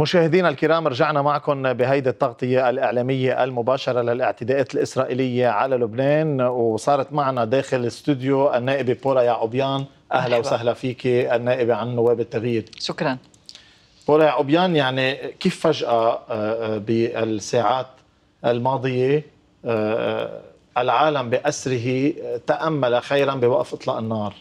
مشاهدينا الكرام رجعنا معكم بهيدي التغطية الإعلامية المباشرة للاعتداءات الإسرائيلية على لبنان وصارت معنا داخل الاستوديو النائبة بولا يعوبيان أهلا وسهلا فيك النائبة عن نواب التغيير شكرا بولا يعوبيان يعني كيف فجأة آه، آه، بالساعات الماضية آه، العالم بأسره تأمل خيرا بوقف إطلاق النار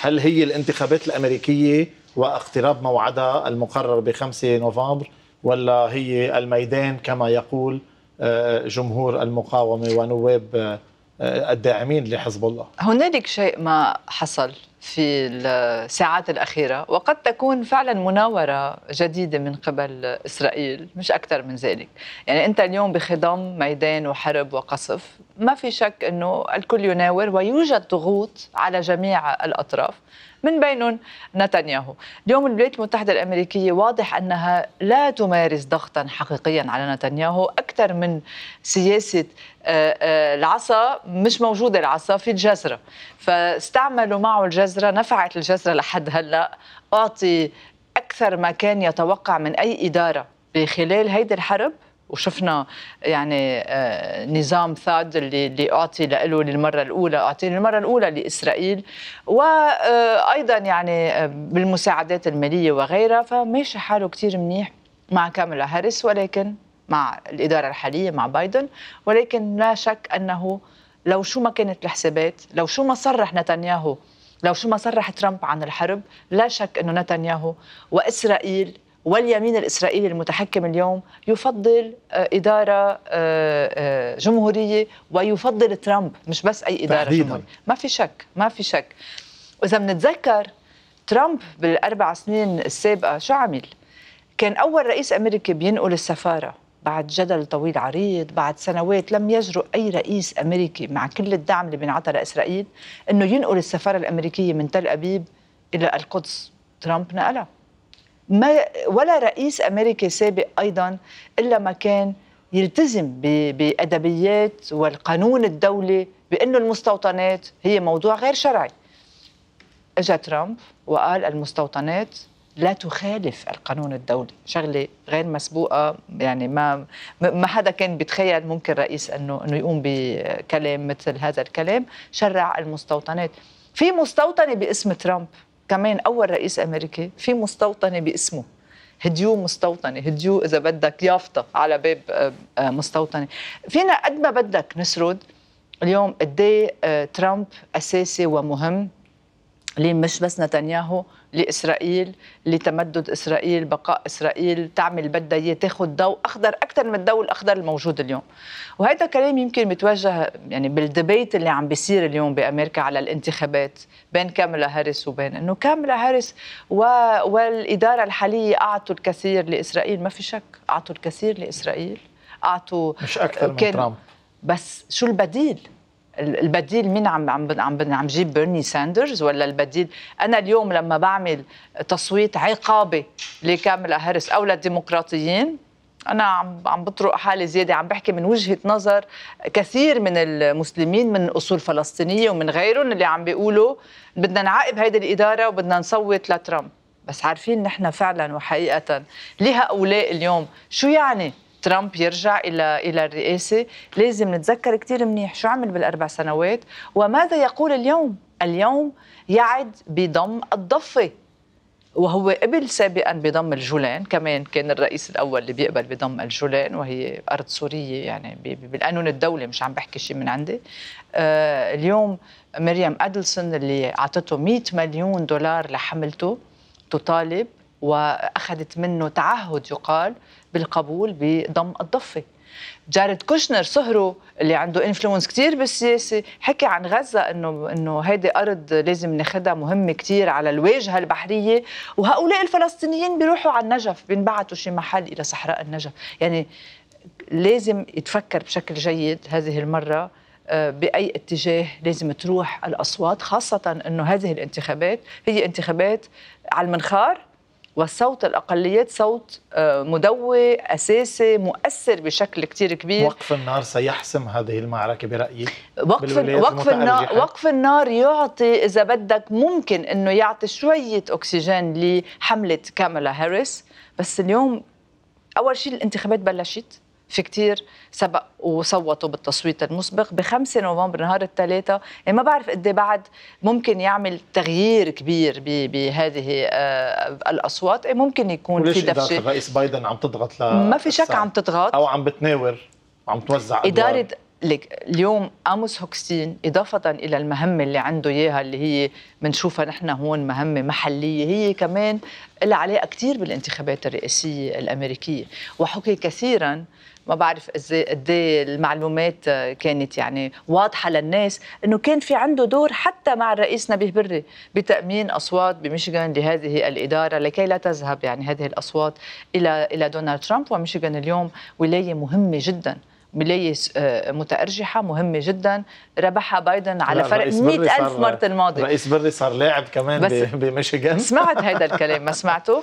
هل هي الانتخابات الأمريكية واقتراب موعدها المقرر ب 5 نوفمبر ولا هي الميدان كما يقول آه، جمهور المقاومه ونواب آه، آه، الداعمين لحزب الله هنالك شيء ما حصل في الساعات الأخيرة وقد تكون فعلا مناورة جديدة من قبل إسرائيل مش أكثر من ذلك يعني أنت اليوم بخضم ميدان وحرب وقصف ما في شك أنه الكل يناور ويوجد ضغوط على جميع الأطراف من بينهم نتنياهو اليوم الولايات المتحدة الأمريكية واضح أنها لا تمارس ضغطا حقيقيا على نتنياهو أكثر من سياسة آه، آه، العصا مش موجودة العصا في الجزرة فاستعملوا معه الجزرة نفعت الجزرة لحد هلأ أعطي أكثر ما كان يتوقع من أي إدارة بخلال هيدي الحرب وشفنا يعني آه، نظام ثاد اللي اللي اعطي له للمره الاولى اعطي للمره الاولى لاسرائيل وايضا آه، يعني آه، بالمساعدات الماليه وغيرها فماشي حاله كثير منيح مع كاملا هاريس ولكن مع الاداره الحاليه مع بايدن ولكن لا شك انه لو شو ما كانت الحسابات لو شو ما صرح نتنياهو لو شو ما صرح ترامب عن الحرب لا شك انه نتنياهو واسرائيل واليمين الإسرائيلي المتحكم اليوم يفضل آه، إدارة آه، آه، جمهورية ويفضل ترامب مش بس أي إدارة تحديداً. جمهورية ما في شك ما في شك وإذا بنتذكر ترامب بالأربع سنين السابقة شو عمل؟ كان أول رئيس أمريكي بينقل السفارة بعد جدل طويل عريض بعد سنوات لم يجرؤ أي رئيس أمريكي مع كل الدعم اللي بينعطى لإسرائيل أنه ينقل السفارة الأمريكية من تل أبيب إلى القدس ترامب نقلها ما ولا رئيس امريكي سابق ايضا الا ما كان يلتزم بادبيات والقانون الدولي بانه المستوطنات هي موضوع غير شرعي. اجى ترامب وقال المستوطنات لا تخالف القانون الدولي، شغله غير مسبوقه يعني ما ما حدا كان بيتخيل ممكن رئيس انه انه يقوم بكلام مثل هذا الكلام، شرع المستوطنات. في مستوطنه باسم ترامب كمان اول رئيس امريكي في مستوطنه باسمه هديو مستوطنه هديو اذا بدك يافطه على باب آه، آه، مستوطنه فينا قد ما بدك نسرد اليوم قد إيه، آه، ترامب اساسي ومهم ليه مش بس نتنياهو لاسرائيل لتمدد اسرائيل بقاء اسرائيل تعمل بدها اياه تاخذ ضوء اخضر اكثر من الضوء الاخضر الموجود اليوم وهذا كلام يمكن متوجه يعني بالدبيت اللي عم بيصير اليوم بامريكا على الانتخابات بين كاملا هاريس وبين انه كاملا هاريس و... والاداره الحاليه اعطوا الكثير لاسرائيل ما في شك اعطوا الكثير لاسرائيل اعطوا مش اكثر من كان... ترامب بس شو البديل البديل مين عم عم عم عم جيب بيرني ساندرز ولا البديل انا اليوم لما بعمل تصويت عقابي لكاملا هاريس او للديمقراطيين انا عم عم بطرق حالي زياده عم بحكي من وجهه نظر كثير من المسلمين من اصول فلسطينيه ومن غيرهم اللي عم بيقولوا بدنا نعاقب هيدي الاداره وبدنا نصوت لترامب بس عارفين نحن فعلا وحقيقه لهؤلاء اليوم شو يعني ترامب يرجع الى الى الرئاسه لازم نتذكر كثير منيح شو عمل بالاربع سنوات وماذا يقول اليوم اليوم يعد بضم الضفه وهو قبل سابقا بضم الجولان كمان كان الرئيس الاول اللي بيقبل بضم الجولان وهي ارض سوريه يعني بالقانون الدولي مش عم بحكي شيء من عندي آه، اليوم مريم ادلسون اللي اعطته 100 مليون دولار لحملته تطالب واخذت منه تعهد يقال بالقبول بضم الضفه جارد كوشنر صهره اللي عنده انفلونس كثير بالسياسه حكي عن غزه انه انه هيدي ارض لازم ناخذها مهمه كثير على الواجهه البحريه وهؤلاء الفلسطينيين بيروحوا على النجف بينبعثوا شي محل الى صحراء النجف يعني لازم يتفكر بشكل جيد هذه المره آه، باي اتجاه لازم تروح الاصوات خاصه انه هذه الانتخابات هي انتخابات على المنخار وصوت الاقليات صوت آه، مدوي اساسي مؤثر بشكل كثير كبير وقف النار سيحسم هذه المعركه برايي وقف وقف النار وقف النار يعطي اذا بدك ممكن انه يعطي شويه اكسجين لحمله كاميلا هاريس بس اليوم اول شيء الانتخابات بلشت في كتير سبق وصوتوا بالتصويت المسبق ب 5 نوفمبر نهار الثلاثاء يعني ما بعرف قد إيه بعد ممكن يعمل تغيير كبير بهذه آه، الاصوات إيه، ممكن يكون في دفشه الرئيس بايدن عم تضغط ما في شك عم تضغط او عم بتناور عم توزع اداره لك اليوم اموس هوكسين اضافه الى المهمه اللي عنده اياها اللي هي بنشوفها نحن هون مهمه محليه هي كمان لها علاقه كثير بالانتخابات الرئاسيه الامريكيه وحكي كثيرا ما بعرف قد إيه المعلومات آه، كانت يعني واضحه للناس انه كان في عنده دور حتى مع الرئيس نبيه بري بتامين اصوات بميشيغان لهذه الاداره لكي لا تذهب يعني هذه الاصوات الى الى دونالد ترامب وميشيغان اليوم ولايه مهمه جدا ولاية آه، متأرجحة مهمة جدا ربحها بايدن على فرق مئة ألف مرة الماضي رئيس بري صار لاعب كمان بميشيغان سمعت هذا الكلام ما سمعته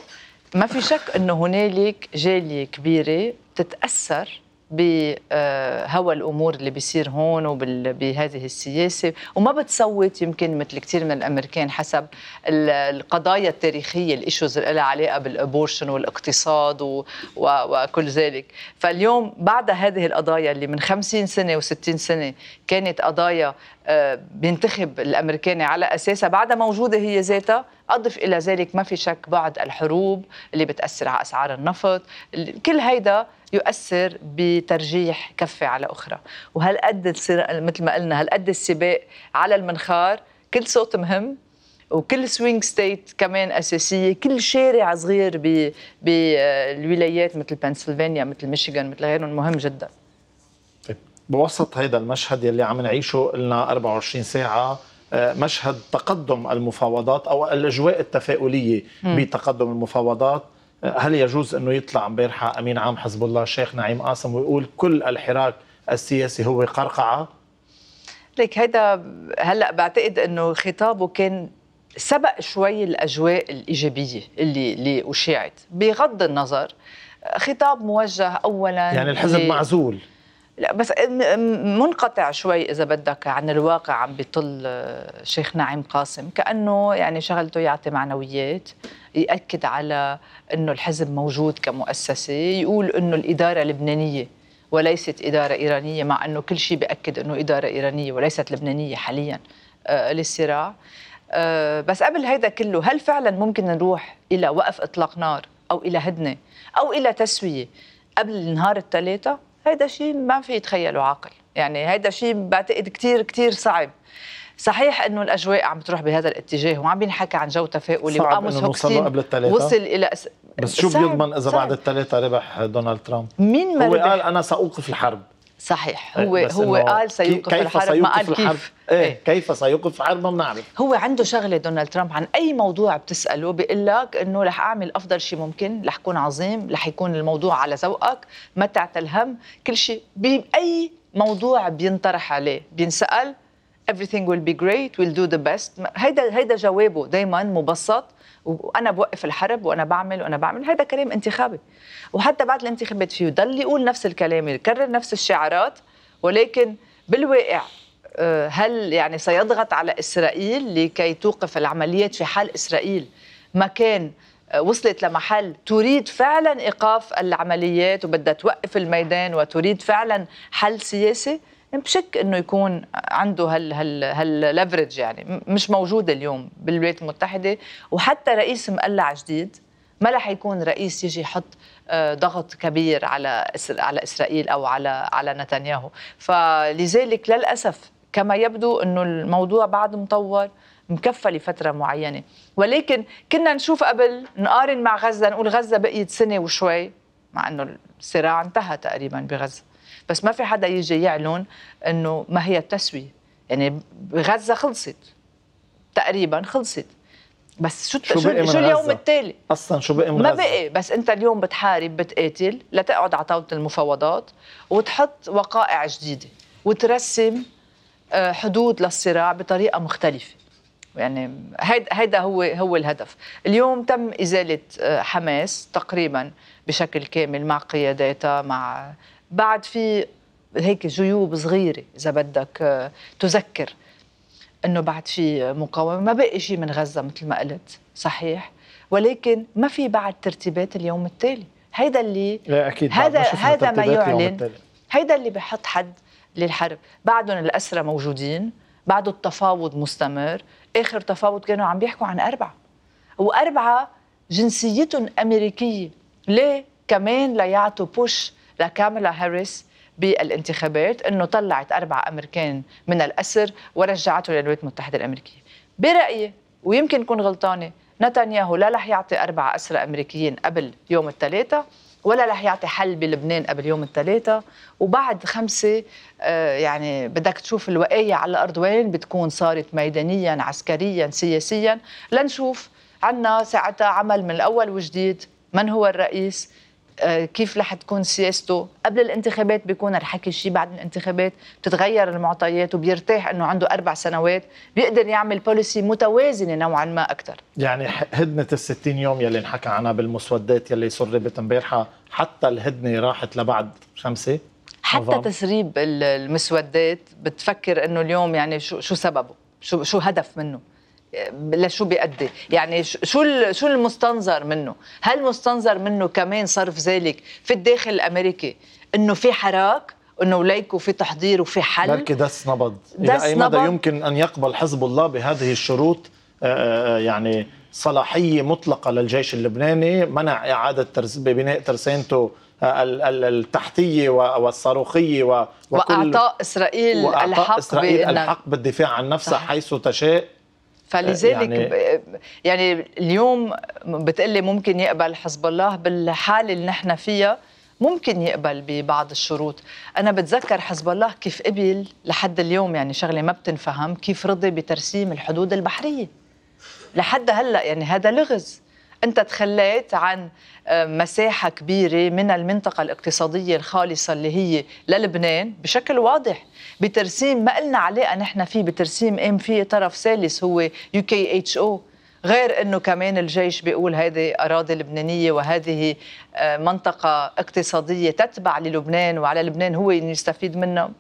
ما في شك انه هنالك جاليه كبيره تتاثر بهوى آه، الامور اللي بيصير هون وبهذه السياسه وما بتصوت يمكن مثل كثير من الامريكان حسب القضايا التاريخيه الايشوز اللي لها علاقه بالابورشن والاقتصاد وكل ذلك فاليوم بعد هذه القضايا اللي من 50 سنه و60 سنه كانت قضايا آه، بينتخب الامريكاني على اساسها بعدها موجوده هي ذاتها أضف إلى ذلك ما في شك بعض الحروب اللي بتأثر على أسعار النفط كل هيدا يؤثر بترجيح كفة على أخرى وهالقد مثل ما قلنا هالقد السباق على المنخار كل صوت مهم وكل سوينج ستيت كمان اساسيه كل شارع صغير بالولايات مثل بنسلفانيا مثل ميشيغان مثل غيرهم مهم جدا طيب، بوسط هذا المشهد يلي عم نعيشه لنا 24 ساعه آه، مشهد تقدم المفاوضات او الاجواء التفاؤليه بتقدم المفاوضات آه، هل يجوز انه يطلع امبارحه امين عام حزب الله الشيخ نعيم قاسم ويقول كل الحراك السياسي هو قرقعه؟ ليك هيدا هلا بعتقد انه خطابه كان سبق شوي الاجواء الايجابيه اللي اللي اشيعت بغض النظر آه، خطاب موجه اولا يعني الحزب معزول لا بس منقطع شوي اذا بدك عن الواقع عم بيطل آه، شيخ نعيم قاسم كانه يعني شغلته يعطي معنويات ياكد على انه الحزب موجود كمؤسسه يقول انه الاداره لبنانيه وليست اداره ايرانيه مع انه كل شيء بياكد انه اداره ايرانيه وليست لبنانيه حاليا آه، للصراع آه، بس قبل هيدا كله هل فعلا ممكن نروح الى وقف اطلاق نار او الى هدنه او الى تسويه قبل نهار الثلاثه هيدا شيء ما في يتخيله عاقل يعني هيدا شيء بعتقد كتير كتير صعب صحيح انه الاجواء عم تروح بهذا الاتجاه وعم بينحكى عن جو تفاؤلي وقاموس هوكسين قبل التلاتة. وصل الى بس شو بيضمن اذا بعد الثلاثه ربح دونالد ترامب مين ما هو ربح؟ قال انا ساوقف الحرب صحيح إيه، هو هو قال سيوقف كيف الحرب سيوقف ما قال الحرب. كيف إيه؟ إيه؟ كيف سيوقف الحرب ما بنعرف هو عنده شغله دونالد ترامب عن اي موضوع بتساله بيقول لك انه رح اعمل افضل شيء ممكن رح اكون عظيم رح يكون الموضوع على ذوقك ما تعتل هم كل شيء باي موضوع بينطرح عليه بينسال everything will be great we'll do the best هيدا هيدا جوابه دائما مبسط وانا بوقف الحرب وانا بعمل وانا بعمل هذا كلام انتخابي وحتى بعد الانتخابات فيه ضل يقول نفس الكلام يكرر نفس الشعارات ولكن بالواقع آه، هل يعني سيضغط على اسرائيل لكي توقف العمليات في حال اسرائيل ما كان آه، وصلت لمحل تريد فعلا ايقاف العمليات وبدها توقف الميدان وتريد فعلا حل سياسي يعني بشك انه يكون عنده هال هال هالليفرج يعني مش موجود اليوم بالولايات المتحده وحتى رئيس مقلع جديد ما رح يكون رئيس يجي يحط آه، ضغط كبير على على اسرائيل او على على نتنياهو فلذلك للاسف كما يبدو انه الموضوع بعد مطور مكفى لفترة معينة ولكن كنا نشوف قبل نقارن مع غزة نقول غزة بقيت سنة وشوي مع أنه الصراع انتهى تقريبا بغزة بس ما في حدا يجي يعلن انه ما هي التسويه يعني غزة خلصت تقريبا خلصت بس شو شو, شو اليوم التالي اصلا شو بقي من ما بقي بس انت اليوم بتحارب بتقاتل لتقعد على طاوله المفاوضات وتحط وقائع جديده وترسم آه، حدود للصراع بطريقه مختلفه يعني هيدا هو هو الهدف اليوم تم ازاله آه، حماس تقريبا بشكل كامل مع قياداتها مع بعد في هيك جيوب صغيرة إذا بدك آه، تذكر انه بعد في مقاومه ما بقي شيء من غزه مثل ما قلت صحيح ولكن ما في بعد ترتيبات اليوم التالي هيدا اللي لا أكيد هذا هذا ما يعلن هيدا اللي بحط حد للحرب بعدهم الأسرى موجودين بعده التفاوض مستمر آخر تفاوض كانوا عم بيحكوا عن أربعة وأربعة جنسيتهم أمريكية ليه؟ كمان ليعطوا بوش لكاميلا هاريس بالانتخابات انه طلعت اربع امريكان من الاسر ورجعته للولايات المتحده الامريكيه برايي ويمكن يكون غلطانه نتنياهو لا رح يعطي اربع اسرى امريكيين قبل يوم الثلاثاء ولا رح يعطي حل بلبنان قبل يوم الثلاثاء وبعد خمسة آه، يعني بدك تشوف الوقاية على الأرض وين بتكون صارت ميدانيا عسكريا سياسيا لنشوف عنا ساعتها عمل من الأول وجديد من هو الرئيس آه، كيف رح تكون سياسته قبل الانتخابات بيكون الحكي شيء بعد الانتخابات بتتغير المعطيات وبيرتاح انه عنده اربع سنوات بيقدر يعمل بوليسي متوازنه نوعا ما اكثر يعني هدنه ال 60 يوم يلي انحكى عنها بالمسودات يلي سربت امبارحه حتى الهدنه راحت لبعد خمسه حتى نظام. تسريب المسودات بتفكر انه اليوم يعني شو شو سببه شو شو هدف منه لشو بيأدي يعني شو شو المستنظر منه هل مستنظر منه كمان صرف ذلك في الداخل الامريكي انه في حراك انه ليكو في تحضير وفي حل بلكي دس نبض دس الى اي مدى يمكن ان يقبل حزب الله بهذه الشروط آه، آه، يعني صلاحيه مطلقه للجيش اللبناني منع اعاده ترس بناء ترسانته آه، التحتيه والصاروخيه وكل واعطاء اسرائيل وأعطاء الحق اسرائيل الحق بالدفاع عن نفسها حيث تشاء فلذلك آه، يعني, يعني اليوم بتقلي ممكن يقبل حزب الله بالحاله اللي نحن فيها ممكن يقبل ببعض الشروط أنا بتذكر حزب الله كيف قبل لحد اليوم يعني شغلة ما بتنفهم كيف رضي بترسيم الحدود البحرية لحد هلأ يعني هذا لغز أنت تخليت عن آه، مساحة كبيرة من المنطقة الاقتصادية الخالصة اللي هي للبنان بشكل واضح بترسيم ما لنا علاقة نحن فيه بترسيم قام فيه طرف ثالث هو يو كي اتش او غير انه كمان الجيش بيقول هذه اراضي لبنانيه وهذه آه، منطقه اقتصاديه تتبع للبنان وعلى لبنان هو يستفيد منها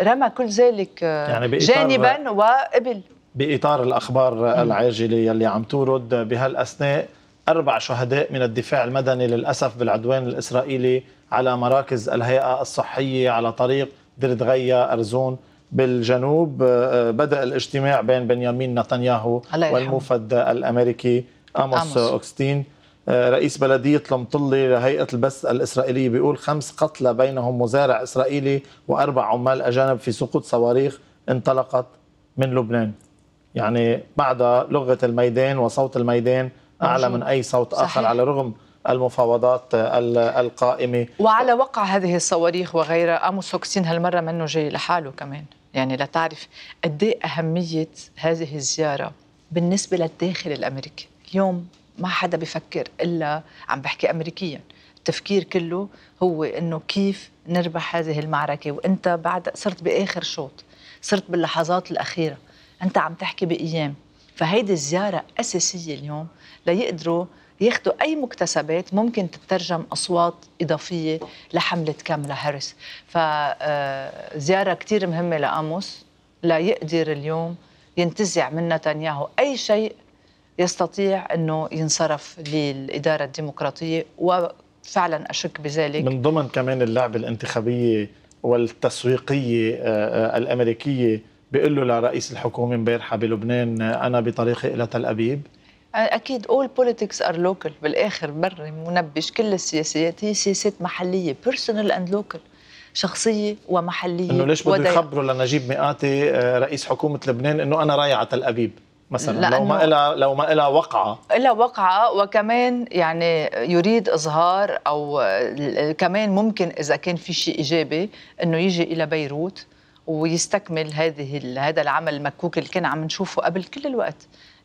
رمى كل ذلك آه، يعني جانبا وقبل باطار الاخبار العاجله يلي عم تورد بهالاثناء اربع شهداء من الدفاع المدني للاسف بالعدوان الاسرائيلي على مراكز الهيئه الصحيه على طريق دردغيا ارزون بالجنوب آه، آه، بدا الاجتماع بين بنيامين نتنياهو والموفد الامريكي اموس اوكستين آه، رئيس بلدية المطلة لهيئة البث الإسرائيلية بيقول خمس قتلى بينهم مزارع إسرائيلي وأربع عمال أجانب في سقوط صواريخ انطلقت من لبنان يعني بعد لغه الميدان وصوت الميدان اعلى من اي صوت اخر صحيح. على الرغم المفاوضات القائمه وعلى وقع هذه الصواريخ وغيرها اموسوكسين هالمره منه جاي لحاله كمان يعني لتعرف قد إيه اهميه هذه الزياره بالنسبه للداخل الامريكي اليوم ما حدا بفكر الا عم بحكي امريكيا التفكير كله هو انه كيف نربح هذه المعركه وانت بعد صرت باخر شوط صرت باللحظات الاخيره انت عم تحكي بايام فهيدي الزياره اساسيه اليوم ليقدروا ياخذوا اي مكتسبات ممكن تترجم اصوات اضافيه لحمله كاملا هاريس فزياره آه، كثير مهمه لاموس ليقدر اليوم ينتزع من نتنياهو اي شيء يستطيع انه ينصرف للاداره الديمقراطيه وفعلا اشك بذلك من ضمن كمان اللعبه الانتخابيه والتسويقيه آه، آه، الامريكيه بيقول له لرئيس الحكومه امبارحه بلبنان انا بطريقي الى تل ابيب اكيد اول بوليتكس ار لوكال بالاخر بري منبش كل السياسات هي سياسات محليه بيرسونال اند لوكال شخصيه ومحليه انه ليش بده يخبروا لنجيب مئاتي آه، رئيس حكومه لبنان انه انا رايح على تل ابيب مثلا لو ما إلها لو ما لها وقعة لها وقعة وكمان يعني يريد إظهار أو كمان ممكن إذا كان في شيء إيجابي إنه يجي إلى بيروت ويستكمل هذه هذا العمل المكوك اللي كان عم نشوفه قبل كل الوقت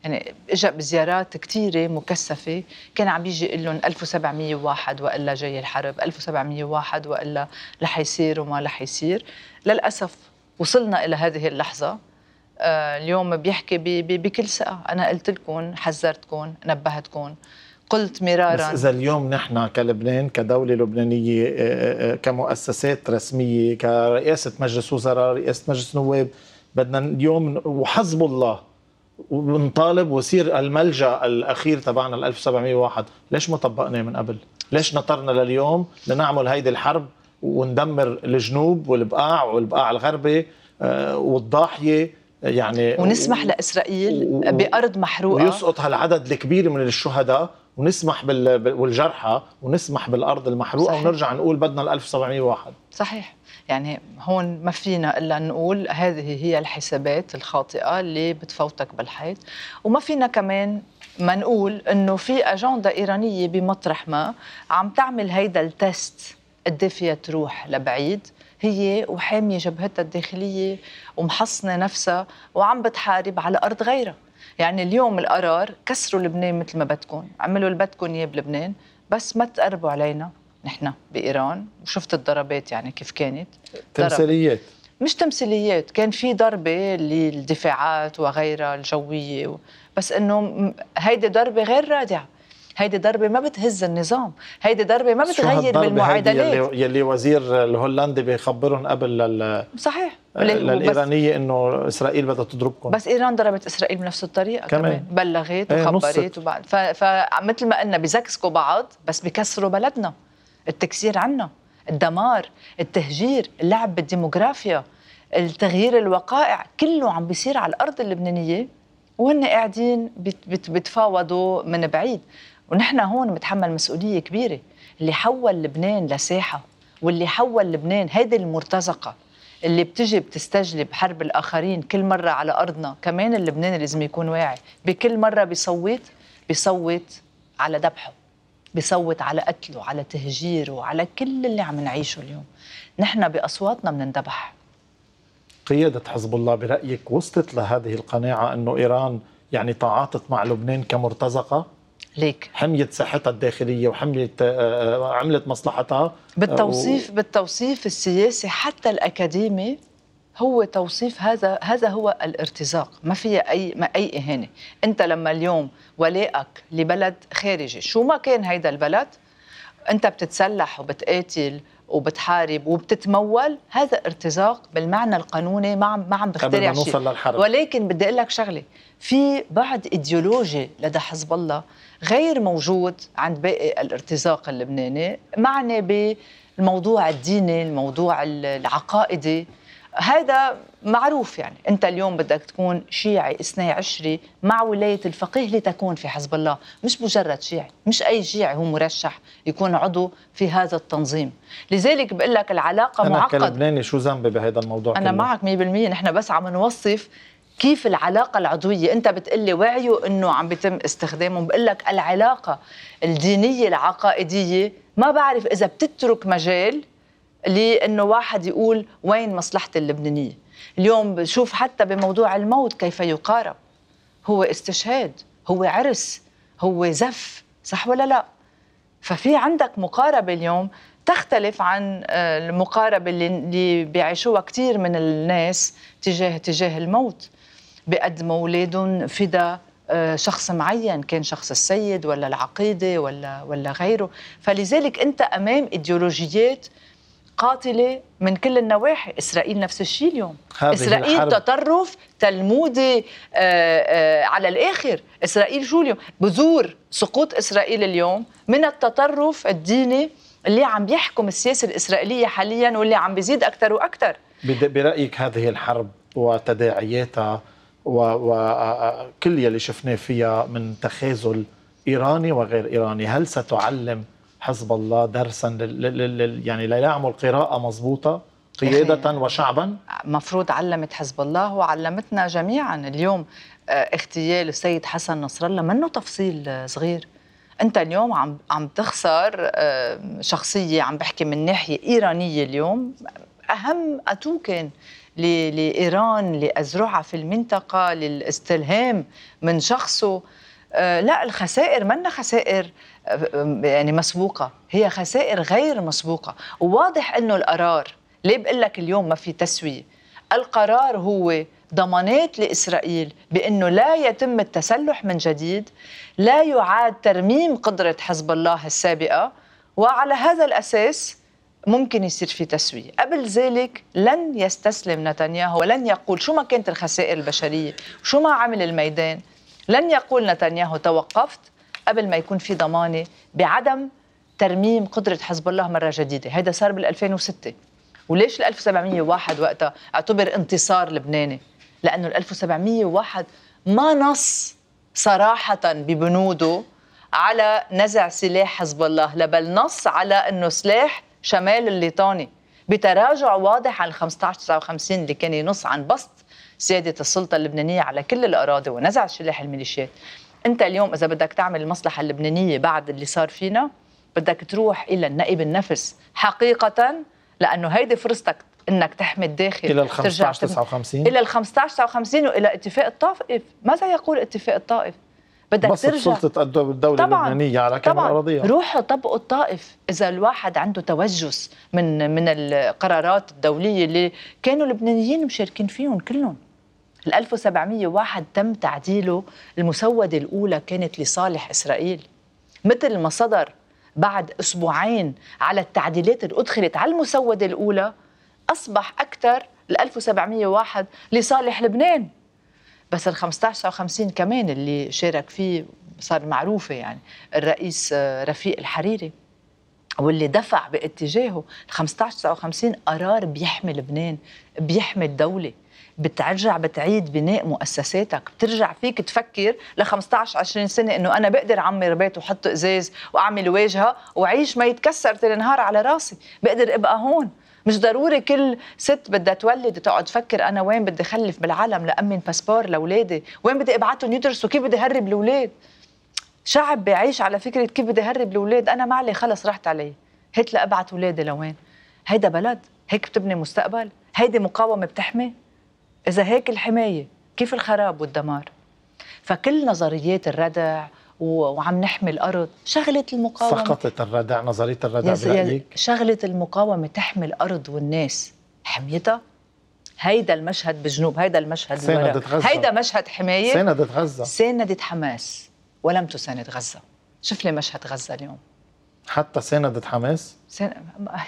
يعني اجى بزيارات كثيره مكثفه كان عم بيجي يقول لهم 1701 والا جاي الحرب 1701 والا رح يصير وما رح يصير للاسف وصلنا الى هذه اللحظه آه، اليوم بيحكي بكل ثقه انا قلت لكم حذرتكم نبهتكم قلت مرارا بس إذا اليوم نحن كلبنان كدولة لبنانية آه، آه، آه، كمؤسسات رسمية كرئاسة مجلس وزراء رئاسة مجلس نواب بدنا اليوم وحزب الله ونطالب وصير الملجا الاخير تبعنا ال 1701 ليش ما طبقناه من قبل ليش نطرنا لليوم لنعمل هيدي الحرب وندمر الجنوب والبقاع والبقاع الغربي والضاحيه يعني ونسمح لاسرائيل بارض محروقه ويسقط هالعدد الكبير من الشهداء ونسمح بال... والجرحى ونسمح بالارض المحروقه صحيح. ونرجع نقول بدنا ال 1701 صحيح يعني هون ما فينا الا نقول هذه هي الحسابات الخاطئه اللي بتفوتك بالحيط وما فينا كمان ما نقول انه في اجنده ايرانيه بمطرح ما عم تعمل هيدا التست قد إيه فيها تروح لبعيد هي وحاميه جبهتها الداخليه ومحصنه نفسها وعم بتحارب على ارض غيرها يعني اليوم القرار كسروا لبنان مثل ما بدكم عملوا اللي بدكم اياه بلبنان بس ما تقربوا علينا نحن بايران وشفت الضربات يعني كيف كانت تمثيليات مش تمثيليات كان في ضربه للدفاعات وغيرها الجويه بس انه هيدي ضربه غير رادعه هيدي ضربه ما بتهز النظام هيدي ضربه ما بتغير بالمعادلات يلي, يلي وزير الهولندي بيخبرهم قبل لل... صحيح آه، للايرانيه انه اسرائيل بدها تضربكم بس ايران ضربت اسرائيل بنفس الطريقه كمان, كمان. بلغت إيه، وخبرت وبعد ف... فمثل ما قلنا بزكسكوا بعض بس بكسروا بلدنا التكسير عنا الدمار التهجير اللعب بالديموغرافيا التغيير الوقائع كله عم بيصير على الارض اللبنانيه وهن قاعدين بيتفاوضوا من بعيد ونحن هون متحمل مسؤوليه كبيره اللي حول لبنان لساحه واللي حول لبنان هيدي المرتزقه اللي بتجي بتستجلب حرب الاخرين كل مره على ارضنا كمان اللبناني لازم يكون واعي بكل مره بيصوت بيصوت على ذبحه بيصوت على قتله على تهجيره على كل اللي عم نعيشه اليوم نحن باصواتنا بننذبح قيادة حزب الله برأيك وصلت لهذه القناعة أنه إيران يعني تعاطت مع لبنان كمرتزقة؟ ليك حمية ساحتها الداخلية وحمية آه، آه، عملت مصلحتها بالتوصيف آه، و... بالتوصيف السياسي حتى الأكاديمي هو توصيف هذا هذا هو الارتزاق ما فيها أي ما أي إهانة أنت لما اليوم ولائك لبلد خارجي شو ما كان هيدا البلد أنت بتتسلح وبتقاتل وبتحارب وبتتمول هذا ارتزاق بالمعنى القانوني ما عم ما عم بخترع شيء ولكن بدي اقول لك شغله في بعد ايديولوجي لدى حزب الله غير موجود عند باقي الارتزاق اللبناني معنى بالموضوع الديني الموضوع العقائدي هذا معروف يعني انت اليوم بدك تكون شيعي اثني عشري مع ولايه الفقيه لتكون في حزب الله مش مجرد شيعي مش اي شيعي هو مرشح يكون عضو في هذا التنظيم لذلك بقول لك العلاقه أنا معقد انا كلبناني شو ذنبي بهذا الموضوع انا كله؟ معك 100% نحن بس عم نوصف كيف العلاقه العضويه انت بتقلي وعيه انه عم بيتم استخدامه بقول لك العلاقه الدينيه العقائديه ما بعرف اذا بتترك مجال لانه واحد يقول وين مصلحتي اللبنانيه اليوم بشوف حتى بموضوع الموت كيف يقارب هو استشهاد هو عرس هو زف صح ولا لا ففي عندك مقاربه اليوم تختلف عن آه، المقاربه اللي بيعيشوها كثير من الناس تجاه تجاه الموت بقدموا أولادهم فدا آه، شخص معين كان شخص السيد ولا العقيدة ولا, ولا غيره فلذلك أنت أمام إيديولوجيات قاتلة من كل النواحي إسرائيل نفس الشيء اليوم إسرائيل الحرب. تطرف تلمودي آآ آه، آآ آه، على الآخر إسرائيل شو اليوم بذور سقوط إسرائيل اليوم من التطرف الديني اللي عم بيحكم السياسة الإسرائيلية حاليا واللي عم بيزيد أكثر وأكثر برأيك هذه الحرب وتداعياتها وكل يلي شفناه فيها من تخاذل ايراني وغير ايراني هل ستعلم حزب الله درسا لل... يعني ليعمل قراءه مضبوطه قيادة وشعبا؟ مفروض علمت حزب الله وعلمتنا جميعا اليوم آه، اغتيال السيد حسن نصر الله منه تفصيل صغير انت اليوم عم عم تخسر آه، شخصيه عم بحكي من ناحيه ايرانيه اليوم اهم اتو كان لايران لازرعها في المنطقه للاستلهام من شخصه آه، لا الخسائر منا خسائر آه، يعني مسبوقه هي خسائر غير مسبوقه وواضح انه القرار ليه بقول لك اليوم ما في تسويه القرار هو ضمانات لاسرائيل بانه لا يتم التسلح من جديد لا يعاد ترميم قدره حزب الله السابقه وعلى هذا الاساس ممكن يصير في تسوية قبل ذلك لن يستسلم نتنياهو ولن يقول شو ما كانت الخسائر البشرية شو ما عمل الميدان لن يقول نتنياهو توقفت قبل ما يكون في ضمانة بعدم ترميم قدرة حزب الله مرة جديدة هذا صار بال2006 وليش ال1701 وقتها اعتبر انتصار لبناني لأنه ال1701 ما نص صراحة ببنوده على نزع سلاح حزب الله لا بل نص على أنه سلاح شمال الليطاني بتراجع واضح عن 1559 اللي كان ينص عن بسط سيادة السلطة اللبنانية على كل الأراضي ونزع سلاح الميليشيات أنت اليوم إذا بدك تعمل المصلحة اللبنانية بعد اللي صار فينا بدك تروح إلى النائب النفس حقيقة لأنه هيدي فرصتك انك تحمي الداخل الى ال 15 59 الى ال 15 59 والى اتفاق الطائف ماذا يقول اتفاق الطائف بدك مصر ترجع سلطة تتقدم الدولة طبعا اللبنانية على كامل طبعا أراضيها روحوا طبقوا الطائف إذا الواحد عنده توجس من من القرارات الدولية اللي كانوا اللبنانيين مشاركين فيهم كلهم ال 1701 تم تعديله المسودة الأولى كانت لصالح إسرائيل مثل ما صدر بعد أسبوعين على التعديلات اللي أدخلت على المسودة الأولى أصبح أكثر ال 1701 لصالح لبنان بس ال 1559 كمان اللي شارك فيه صار معروفة يعني الرئيس آه، رفيق الحريري واللي دفع باتجاهه ال 1559 قرار بيحمي لبنان بيحمي الدولة بترجع بتعيد بناء مؤسساتك بترجع فيك تفكر ل 15 20 سنه انه انا بقدر اعمر بيت واحط ازاز واعمل واجهه وعيش ما يتكسر تاني نهار على راسي بقدر ابقى هون مش ضروري كل ست بدها تولد تقعد تفكر انا وين بدي خلف بالعالم لامن باسبور لاولادي وين بدي ابعتهم يدرسوا كيف بدي هرب الاولاد شعب بيعيش على فكره كيف بدي هرب الاولاد انا معلي خلص رحت علي هات لابعت اولادي لوين هيدا بلد هيك بتبني مستقبل هيدي مقاومه بتحمي اذا هيك الحمايه كيف الخراب والدمار فكل نظريات الردع وعم نحمي الارض شغله المقاومه سقطت الردع نظريه الردع يعني برايك شغله المقاومه تحمي الارض والناس حميتها هيدا المشهد بالجنوب هيدا المشهد ساندت غزة. هيدا مشهد حمايه ساندت غزه ساندت حماس ولم تساند غزه شوف لي مشهد غزه اليوم حتى ساندت حماس؟ سن...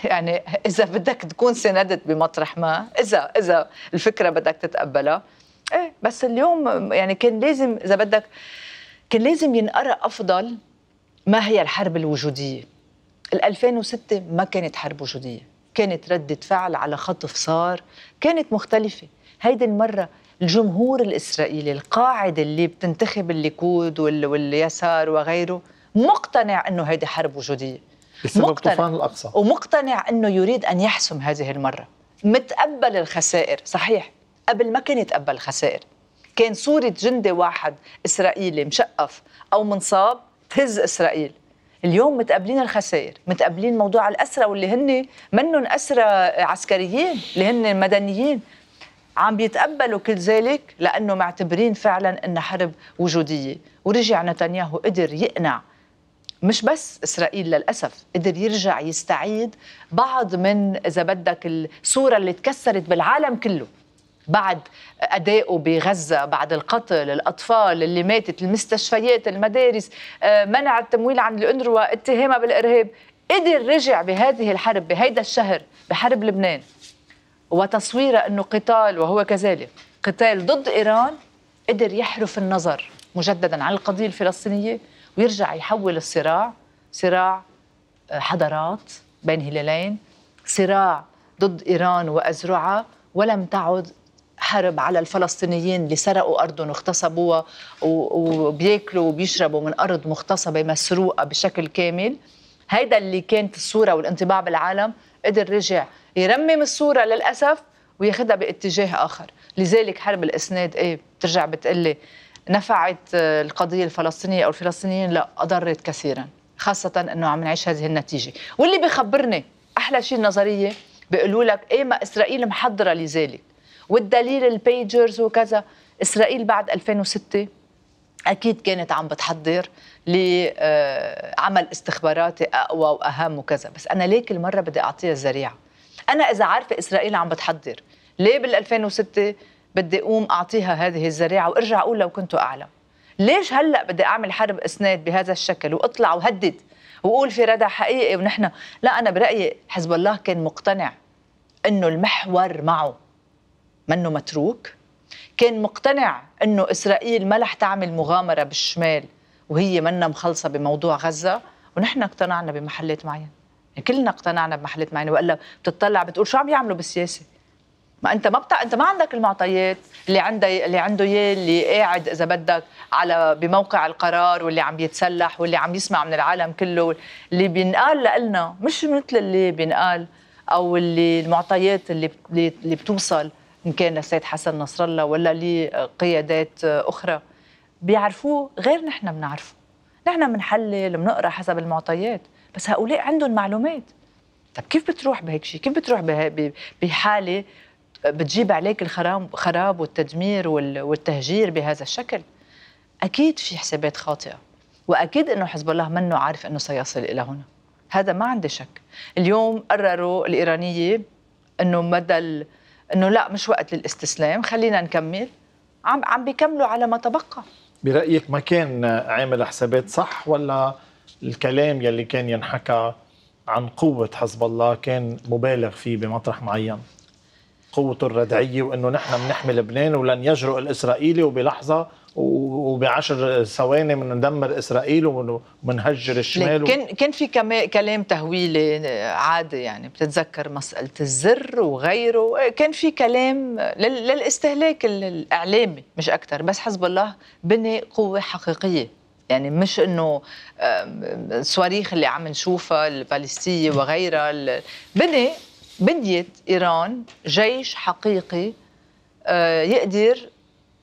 يعني اذا بدك تكون ساندت بمطرح ما اذا اذا الفكره بدك تتقبلها ايه بس اليوم يعني كان لازم اذا بدك كان لازم ينقرا افضل ما هي الحرب الوجوديه ال 2006 ما كانت حرب وجوديه كانت ردة فعل على خطف صار كانت مختلفة هيدي المرة الجمهور الإسرائيلي القاعدة اللي بتنتخب الليكود واليسار وغيره مقتنع أنه هيدي حرب وجودية بسبب طوفان الأقصى ومقتنع أنه يريد أن يحسم هذه المرة متقبل الخسائر صحيح قبل ما كان يتقبل الخسائر كان صورة جندي واحد إسرائيلي مشقف أو منصاب تهز إسرائيل اليوم متقابلين الخسائر متقابلين موضوع الأسرى واللي هن منهم أسرى عسكريين اللي هن مدنيين عم بيتقبلوا كل ذلك لأنه معتبرين فعلا أن حرب وجودية ورجع نتنياهو قدر يقنع مش بس اسرائيل للاسف قدر يرجع يستعيد بعض من اذا بدك الصوره اللي تكسرت بالعالم كله بعد أدائه بغزة بعد القتل الأطفال اللي ماتت المستشفيات المدارس آه، منع التمويل عن الأنروا اتهامها بالإرهاب قدر رجع بهذه الحرب بهيدا الشهر بحرب لبنان وتصويره أنه قتال وهو كذلك قتال ضد إيران قدر يحرف النظر مجددا عن القضية الفلسطينية ويرجع يحول الصراع صراع آه، حضارات بين هلالين صراع ضد إيران وأزرعها ولم تعد حرب على الفلسطينيين اللي سرقوا أرضهم واغتصبوها وبياكلوا وبيشربوا من أرض مغتصبة مسروقة بشكل كامل هيدا اللي كانت الصورة والانطباع بالعالم قدر رجع يرمم الصورة للأسف وياخدها باتجاه آخر لذلك حرب الإسناد إيه بترجع بتقلي نفعت القضية الفلسطينية أو الفلسطينيين لا أضرت كثيرا خاصة أنه عم نعيش هذه النتيجة واللي بخبرني أحلى شيء النظرية بيقولوا لك إيه ما إسرائيل محضرة لذلك والدليل البيجرز وكذا اسرائيل بعد 2006 اكيد كانت عم بتحضر لعمل آه، استخباراتي اقوى واهم وكذا بس انا ليك المره بدي اعطيها الذريعه انا اذا عارفه اسرائيل عم بتحضر ليه بال 2006 بدي اقوم اعطيها هذه الذريعه وارجع اقول لو كنت اعلم ليش هلا بدي اعمل حرب اسناد بهذا الشكل واطلع وهدد وقول في ردع حقيقي ونحن لا انا برايي حزب الله كان مقتنع انه المحور معه منه متروك كان مقتنع انه اسرائيل ما رح تعمل مغامره بالشمال وهي منا مخلصه بموضوع غزه ونحن اقتنعنا بمحلات معينه يعني كلنا اقتنعنا بمحلات معينه والا بتطلع بتقول شو عم يعملوا بالسياسه ما انت ما بتاع انت ما عندك المعطيات اللي عندها اللي عنده اياه اللي قاعد اذا بدك على بموقع القرار واللي عم يتسلح واللي عم يسمع من العالم كله اللي بينقال لنا مش مثل اللي بينقال او اللي المعطيات اللي اللي بتوصل ان كان للسيد حسن نصر الله ولا لقيادات اخرى بيعرفوه غير نحن بنعرفه نحن بنحلل بنقرا حسب المعطيات بس هؤلاء عندهم معلومات طب كيف بتروح بهيك شيء كيف بتروح بحاله بتجيب عليك الخراب والتدمير والتهجير بهذا الشكل اكيد في حسابات خاطئه واكيد انه حزب الله منه عارف انه سيصل الى هنا هذا ما عندي شك اليوم قرروا الايرانيه انه مدى انه لا مش وقت للاستسلام خلينا نكمل عم عم بيكملوا على ما تبقى برايك ما كان عامل حسابات صح ولا الكلام يلي كان ينحكى عن قوة حزب الله كان مبالغ فيه بمطرح معين قوته الردعية وأنه نحن بنحمي لبنان ولن يجرؤ الإسرائيلي وبلحظة وبعشر ثواني بندمر اسرائيل ومنهجر الشمال كان و... كان في كلام تهويلي عادي يعني بتتذكر مساله الزر وغيره كان في كلام للاستهلاك الاعلامي مش اكثر بس حزب الله بني قوه حقيقيه يعني مش انه الصواريخ اللي عم نشوفها الفلسطينيه وغيرها بني بنيت ايران جيش حقيقي آه، يقدر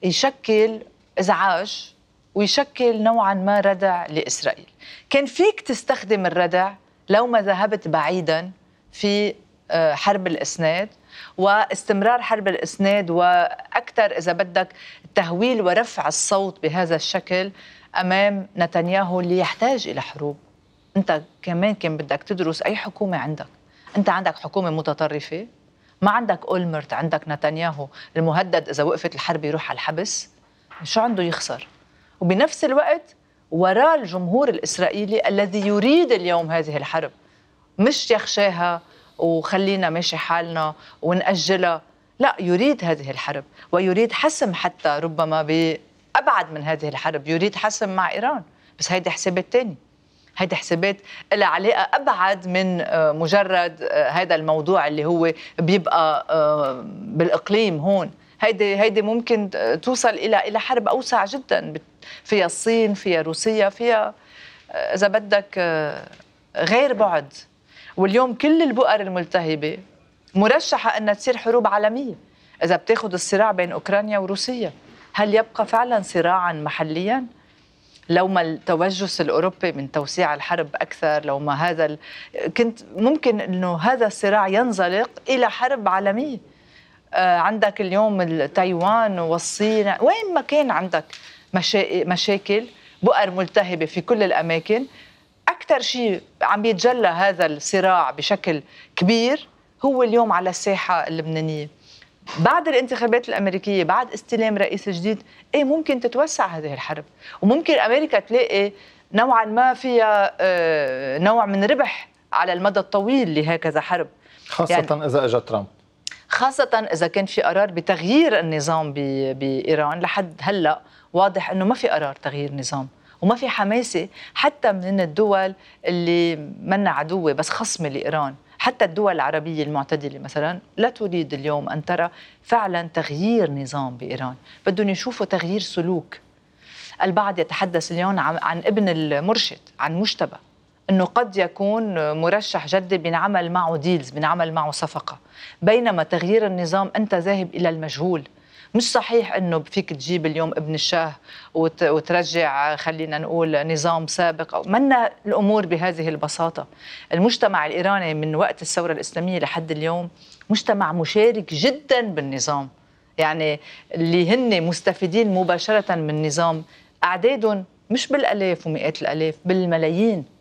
يشكل ازعاج ويشكل نوعا ما ردع لاسرائيل كان فيك تستخدم الردع لو ما ذهبت بعيدا في آه، حرب الاسناد واستمرار حرب الاسناد واكثر اذا بدك تهويل ورفع الصوت بهذا الشكل امام نتنياهو اللي يحتاج الى حروب انت كمان كان بدك تدرس اي حكومه عندك انت عندك حكومه متطرفه ما عندك اولمرت عندك نتنياهو المهدد اذا وقفت الحرب يروح على الحبس شو عنده يخسر وبنفس الوقت وراه الجمهور الإسرائيلي الذي يريد اليوم هذه الحرب مش يخشاها وخلينا ماشي حالنا ونأجلها لا يريد هذه الحرب ويريد حسم حتى ربما بأبعد من هذه الحرب يريد حسم مع إيران بس هيدي حسابات تاني هيدي حسابات لها علاقة أبعد من آه، مجرد آه، هذا الموضوع اللي هو بيبقى آه، بالإقليم هون هيدي هيدي ممكن توصل الى الى حرب اوسع جدا فيها الصين فيها روسيا فيها آه، اذا بدك آه، غير بعد واليوم كل البؤر الملتهبه مرشحه انها تصير حروب عالميه اذا بتاخذ الصراع بين اوكرانيا وروسيا هل يبقى فعلا صراعا محليا لو ما التوجس الاوروبي من توسيع الحرب اكثر لو ما هذا ال... كنت ممكن انه هذا الصراع ينزلق الى حرب عالميه آه، عندك اليوم تايوان والصين وين ما كان عندك مشاكل بؤر ملتهبة في كل الأماكن أكثر شيء عم بيتجلى هذا الصراع بشكل كبير هو اليوم على الساحة اللبنانية بعد الانتخابات الأمريكية بعد استلام رئيس جديد إيه ممكن تتوسع هذه الحرب وممكن أمريكا تلاقي نوعا ما فيها آه، نوع من ربح على المدى الطويل لهكذا حرب خاصة يعني إذا أجا ترامب خاصة إذا كان في قرار بتغيير النظام بإيران لحد هلأ واضح أنه ما في قرار تغيير نظام وما في حماسة حتى من الدول اللي منا عدوة بس خصمة لإيران حتى الدول العربية المعتدلة مثلا لا تريد اليوم أن ترى فعلا تغيير نظام بإيران بدهم يشوفوا تغيير سلوك البعض يتحدث اليوم عن ابن المرشد عن مجتبى انه قد يكون مرشح جدي بنعمل معه ديلز بنعمل معه صفقه بينما تغيير النظام انت ذاهب الى المجهول مش صحيح انه فيك تجيب اليوم ابن الشاه وترجع خلينا نقول نظام سابق او منا الامور بهذه البساطه المجتمع الايراني من وقت الثوره الاسلاميه لحد اليوم مجتمع مشارك جدا بالنظام يعني اللي هن مستفيدين مباشره من النظام اعدادهم مش بالالاف ومئات الالاف بالملايين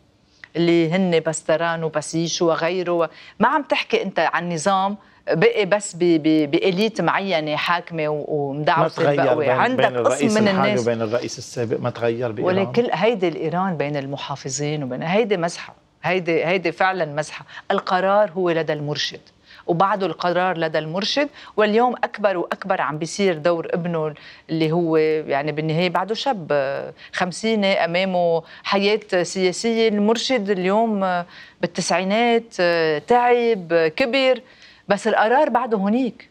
اللي هن بستران وبسيش وغيره ما عم تحكي انت عن نظام بقي بس بإليت معينة حاكمة ومدعوسة بين, عندك بين قسم من الناس وبين الرئيس السابق ما تغير بإيران ولكن هيدي الإيران بين المحافظين وبين هيدي مزحة هيدي هيدي فعلا مزحة القرار هو لدى المرشد وبعده القرار لدى المرشد واليوم اكبر واكبر عم بيصير دور ابنه اللي هو يعني بالنهايه بعده شاب آه، خمسينه امامه حياه سياسيه المرشد اليوم آه، بالتسعينات آه، تعب كبر بس القرار بعده هنيك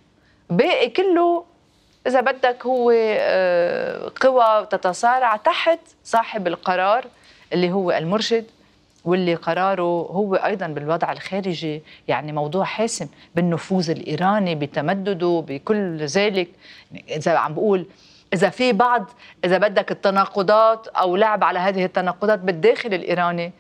باقي كله اذا بدك هو قوى تتصارع تحت صاحب القرار اللي هو المرشد واللي قراره هو ايضا بالوضع الخارجي يعني موضوع حاسم بالنفوذ الايراني بتمدده بكل ذلك اذا عم بقول اذا في بعض اذا بدك التناقضات او لعب على هذه التناقضات بالداخل الايراني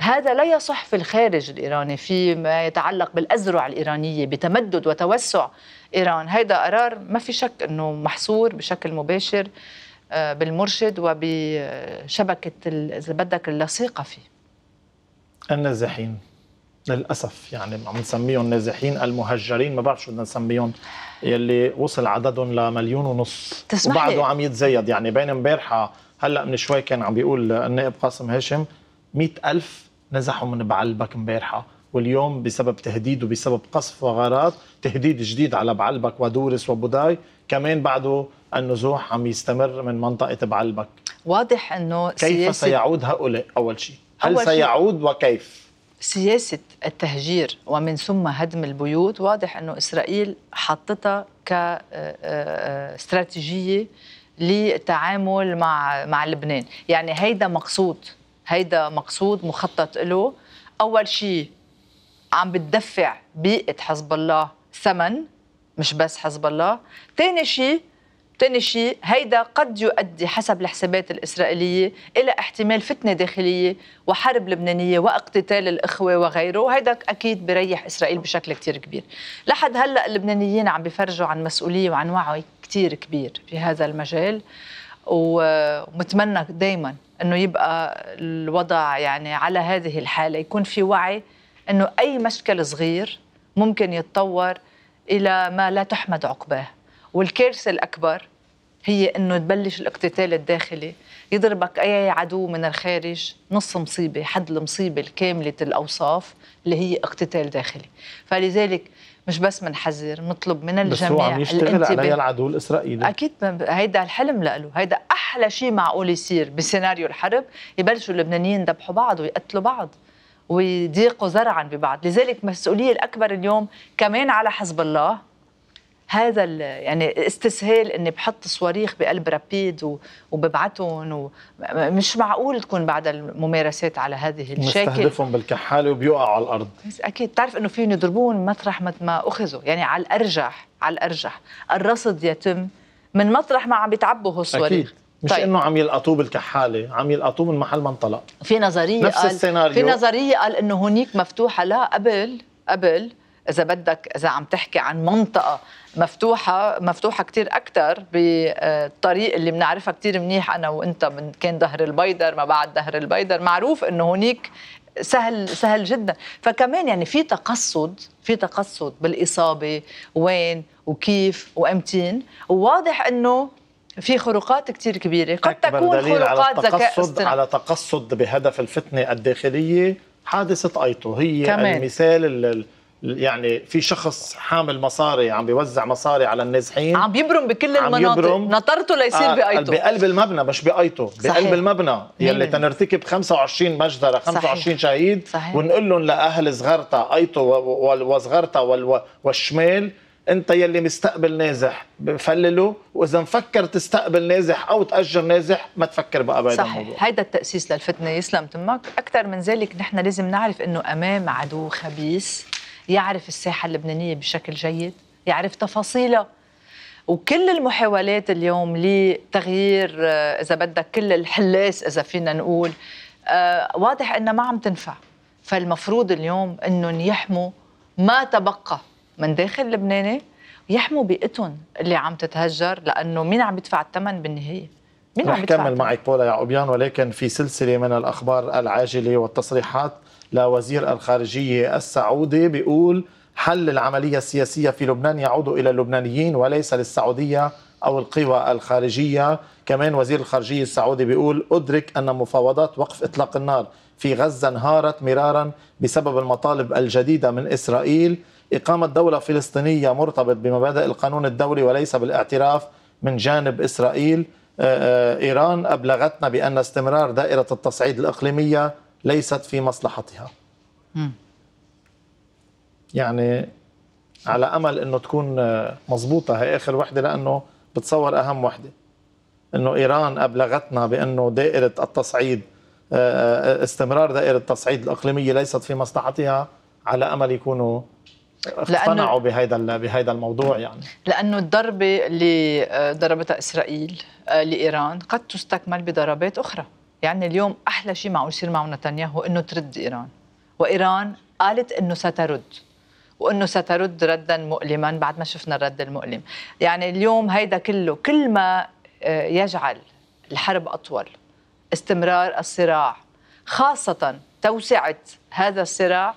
هذا لا يصح في الخارج الايراني فيما يتعلق بالاذرع الايرانيه بتمدد وتوسع ايران، هذا قرار ما في شك انه محصور بشكل مباشر آه، بالمرشد وبشبكه اذا بدك اللصيقه فيه. النازحين للاسف يعني عم نسميهم نازحين المهجرين ما بعرف شو بدنا نسميهم يلي وصل عددهم لمليون ونص وبعده عم يتزيد يعني بين امبارحه هلا من شوي كان عم بيقول النائب قاسم هاشم مئة ألف نزحوا من بعلبك امبارحه واليوم بسبب تهديد وبسبب قصف وغارات تهديد جديد على بعلبك ودورس وبوداي كمان بعده النزوح عم يستمر من منطقه بعلبك واضح انه كيف سيعود هؤلاء اول شيء هل سيعود وكيف؟ سياسة التهجير ومن ثم هدم البيوت واضح أنه إسرائيل حطتها كاستراتيجية آه، آه، للتعامل مع مع لبنان يعني هيدا مقصود هيدا مقصود مخطط له أول شيء عم بتدفع بيئة حزب الله ثمن مش بس حزب الله ثاني شيء ثاني شيء هيدا قد يؤدي حسب الحسابات الإسرائيلية إلى احتمال فتنة داخلية وحرب لبنانية واقتتال الإخوة وغيره وهيدا أكيد بريح إسرائيل بشكل كتير كبير لحد هلأ اللبنانيين عم بفرجوا عن مسؤولية وعن وعي كتير كبير في هذا المجال ومتمنى دايما أنه يبقى الوضع يعني على هذه الحالة يكون في وعي أنه أي مشكل صغير ممكن يتطور إلى ما لا تحمد عقباه والكارثه الاكبر هي انه تبلش الاقتتال الداخلي يضربك اي عدو من الخارج نص مصيبه حد المصيبه الكامله الاوصاف اللي هي اقتتال داخلي فلذلك مش بس بنحذر بنطلب من الجميع بس هو عم يشتغل عليها العدو الاسرائيلي اكيد هيدا الحلم له هيدا احلى شيء معقول يصير بسيناريو الحرب يبلشوا اللبنانيين يذبحوا بعض ويقتلوا بعض ويضيقوا زرعا ببعض لذلك المسؤوليه الاكبر اليوم كمان على حزب الله هذا يعني استسهال اني بحط صواريخ بقلب رابيد وببعتهم مش معقول تكون بعد الممارسات على هذه الشكل مستهدفهم بالكحاله وبيوقعوا على الارض اكيد بتعرف انه فيهم يضربون مطرح ما اخذوا يعني على الارجح على الارجح الرصد يتم من مطرح ما عم بيتعبوا هالصواريخ مش طيب. انه عم يلقطوه بالكحاله عم يلقطوه من محل ما انطلق في نظريه نفس السيناريو في نظريه قال انه هنيك مفتوحه لا قبل قبل اذا بدك اذا عم تحكي عن منطقه مفتوحه مفتوحه كثير اكثر بالطريق اللي بنعرفها كثير منيح انا وانت من كان ظهر البيدر ما بعد ظهر البيدر معروف انه هنيك سهل سهل جدا فكمان يعني في تقصد في تقصد بالاصابه وين وكيف وامتين وواضح انه في خروقات كثير كبيره قد تكون خروقات على ذكاء اصطناعي على تقصد بهدف الفتنه الداخليه حادثه ايطو هي كمان. المثال يعني في شخص حامل مصاري عم بيوزع مصاري على النازحين عم يبرم بكل عم المناطق يبرم نطرته ليصير آه، بايتو بقلب المبنى مش صحيح. بقلب المبنى يلي تنرتكب 25 مجزره 25 صحيح. شهيد صحيح. ونقول لهم لاهل صغرتا ايتو وصغرتا والشمال انت يلي مستقبل نازح بفلله واذا مفكر تستقبل نازح او تاجر نازح ما تفكر بقى بهذا صحيح هيدا التاسيس للفتنه يسلم تمك اكثر من ذلك نحن لازم نعرف انه امام عدو خبيث يعرف الساحه اللبنانيه بشكل جيد يعرف تفاصيلها وكل المحاولات اليوم لتغيير آه، اذا بدك كل الحلاس اذا فينا نقول آه، واضح انها ما عم تنفع فالمفروض اليوم انهم يحموا ما تبقى من داخل لبناني يحموا بيئتهم اللي عم تتهجر لانه مين عم يدفع الثمن بالنهايه مين رح عم يدفع كمل معك بولا يا عبيان ولكن في سلسله من الاخبار العاجله والتصريحات لوزير الخارجية السعودي بيقول حل العملية السياسية في لبنان يعود إلى اللبنانيين وليس للسعودية أو القوى الخارجية كمان وزير الخارجية السعودي بيقول أدرك أن مفاوضات وقف إطلاق النار في غزة انهارت مرارا بسبب المطالب الجديدة من إسرائيل إقامة دولة فلسطينية مرتبط بمبادئ القانون الدولي وليس بالاعتراف من جانب إسرائيل آه، آه، إيران أبلغتنا بأن استمرار دائرة التصعيد الإقليمية ليست في مصلحتها يعني على امل انه تكون مضبوطه هي اخر وحده لانه بتصور اهم وحده انه ايران ابلغتنا بانه دائره التصعيد آه، آه، استمرار دائره التصعيد الاقليميه ليست في مصلحتها على امل يكونوا اقتنعوا بهذا بهذا الموضوع يعني لانه الضربه اللي آه، ضربتها اسرائيل لايران قد تستكمل بضربات اخرى يعني اليوم احلى شيء معه يصير معه نتنياهو انه ترد ايران وايران قالت انه سترد وانه سترد ردا مؤلما بعد ما شفنا الرد المؤلم يعني اليوم هيدا كله كل ما آه، يجعل الحرب اطول استمرار الصراع خاصه توسعه هذا الصراع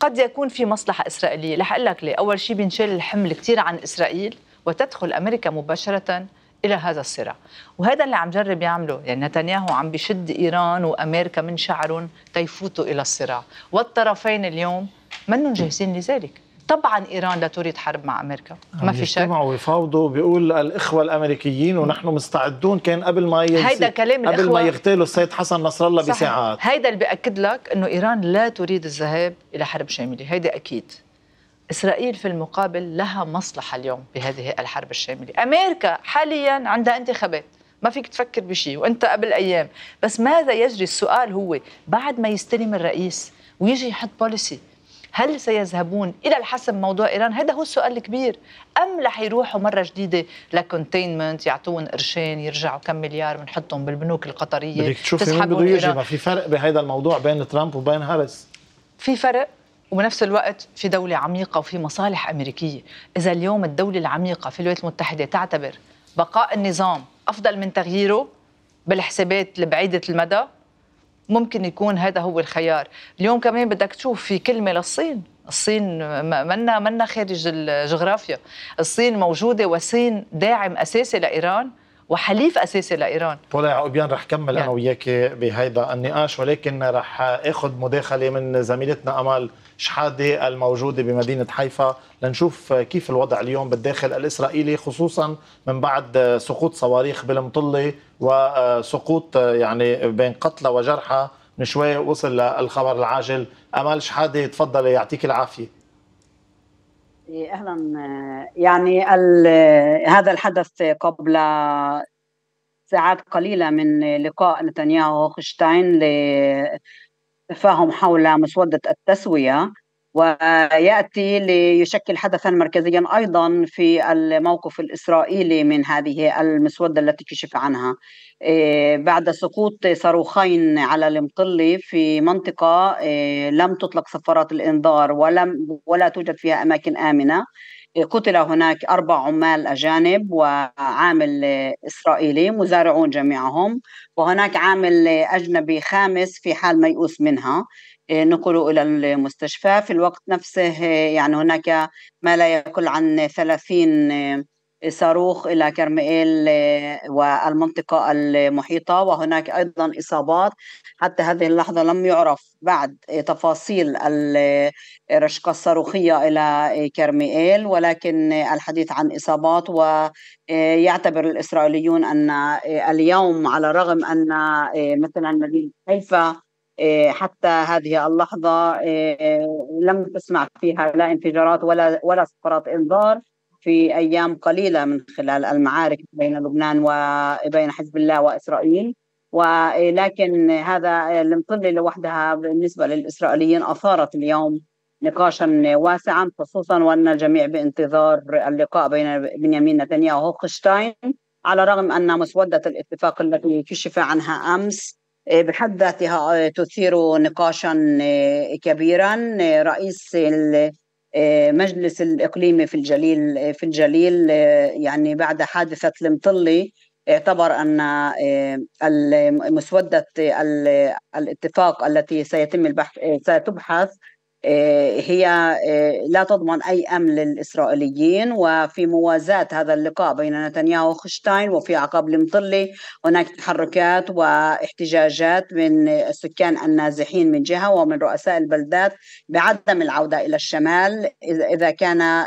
قد يكون في مصلحه اسرائيليه رح اقول لك ليه اول شيء بنشيل الحمل كثير عن اسرائيل وتدخل امريكا مباشره الى هذا الصراع وهذا اللي عم جرب يعمله يعني نتنياهو عم بشد ايران وامريكا من شعرهم تيفوتوا الى الصراع والطرفين اليوم منهم جاهزين لذلك طبعا ايران لا تريد حرب مع امريكا ما في شك يجتمعوا ويفاوضوا بيقول الاخوه الامريكيين ونحن مستعدون كان قبل ما هيدا كلام قبل الإخوة ما يغتالوا السيد حسن نصر الله بساعات هيدا اللي بأكد لك انه ايران لا تريد الذهاب الى حرب شامله هيدا اكيد إسرائيل في المقابل لها مصلحة اليوم بهذه الحرب الشاملة أمريكا حاليا عندها انتخابات ما فيك تفكر بشيء وانت قبل ايام بس ماذا يجري السؤال هو بعد ما يستلم الرئيس ويجي يحط بوليسي هل سيذهبون الى الحسم موضوع ايران هذا هو السؤال الكبير ام رح يروحوا مره جديده لكونتينمنت يعطون قرشين يرجعوا كم مليار بنحطهم بالبنوك القطريه بدك تشوفي مين بده يجي ما في فرق بهذا الموضوع بين ترامب وبين هاريس في فرق وبنفس الوقت في دولة عميقة وفي مصالح أمريكية إذا اليوم الدولة العميقة في الولايات المتحدة تعتبر بقاء النظام أفضل من تغييره بالحسابات البعيدة المدى ممكن يكون هذا هو الخيار اليوم كمان بدك تشوف في كلمة للصين الصين منا منا خارج الجغرافيا الصين موجودة والصين داعم أساسي لإيران وحليف اساسي لايران طلع عقبيان رح كمل يعني. انا وياك بهيدا النقاش ولكن رح اخذ مداخله من زميلتنا امال شحاده الموجوده بمدينه حيفا لنشوف كيف الوضع اليوم بالداخل الاسرائيلي خصوصا من بعد سقوط صواريخ بالمطله وسقوط يعني بين قتلى وجرحى من شوي وصل للخبر العاجل امال شحاده تفضلي يعطيك العافيه اهلا يعني هذا الحدث قبل ساعات قليله من لقاء نتنياهو وخشتاين لتفاهم حول مسوده التسويه وياتي ليشكل حدثا مركزيا ايضا في الموقف الاسرائيلي من هذه المسوده التي كشف عنها إيه، بعد سقوط صاروخين على المطلي في منطقه إيه، لم تطلق صفارات الانذار ولم ولا توجد فيها اماكن امنه إيه، قتل هناك أربع عمال أجانب وعامل إسرائيلي مزارعون جميعهم وهناك عامل أجنبي خامس في حال ميؤوس منها نقلوا إلى المستشفى في الوقت نفسه يعني هناك ما لا يقل عن 30 صاروخ إلى كرمئيل والمنطقة المحيطة وهناك أيضا إصابات حتى هذه اللحظة لم يعرف بعد تفاصيل الرشقة الصاروخية إلى كرمئيل ولكن الحديث عن إصابات ويعتبر الإسرائيليون أن اليوم على الرغم أن مثلا مدينة حيفا إيه، حتى هذه اللحظة إيه، لم تسمع فيها لا انفجارات ولا ولا سقرات إنذار في أيام قليلة من خلال المعارك بين لبنان وبين حزب الله وإسرائيل ولكن إيه، هذا المطلة لوحدها بالنسبة للإسرائيليين أثارت اليوم نقاشا واسعا خصوصا وأن الجميع بانتظار اللقاء بين بنيامين نتنياهو وهوكشتاين على الرغم أن مسودة الاتفاق التي كشف عنها أمس إيه، بحد ذاتها إيه، تثير نقاشا إيه، كبيرا رئيس المجلس الإقليمي في الجليل في الجليل يعني بعد حادثة المطلي اعتبر أن مسودة الاتفاق التي سيتم البحث ستبحث آه، هي آه، لا تضمن أي أمن للإسرائيليين وفي موازاة هذا اللقاء بين نتنياهو وخشتاين وفي عقاب المطلة هناك تحركات واحتجاجات من السكان النازحين من جهة ومن رؤساء البلدات بعدم العودة إلى الشمال إذا كان آه،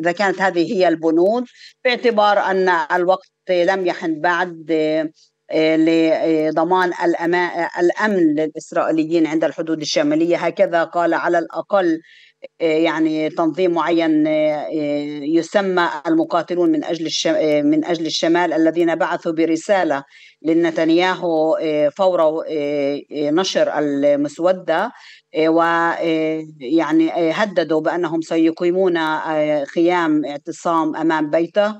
إذا كانت هذه هي البنود باعتبار أن الوقت لم يحن بعد لضمان الامن للاسرائيليين عند الحدود الشماليه هكذا قال على الاقل يعني تنظيم معين يسمى المقاتلون من اجل من اجل الشمال الذين بعثوا برساله لنتنياهو فور نشر المسوده ويعني هددوا بانهم سيقيمون خيام اعتصام امام بيته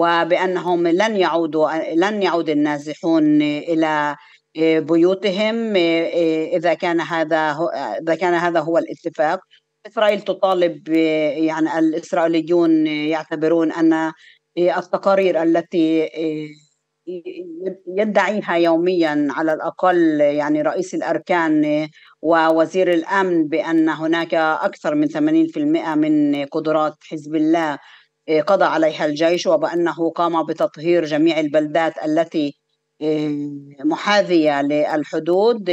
وبأنهم لن يعودوا لن يعود النازحون إلى آه، بيوتهم آه، آه، إذا كان هذا إذا كان هذا هو الاتفاق إسرائيل تطالب يعني الإسرائيليون يعتبرون أن التقارير التي يدعيها يوميا على الاقل يعني رئيس الاركان ووزير الامن بان هناك اكثر من 80% من قدرات حزب الله إيه، قضى عليها الجيش وبأنه قام بتطهير جميع البلدات التي إيه، محاذية للحدود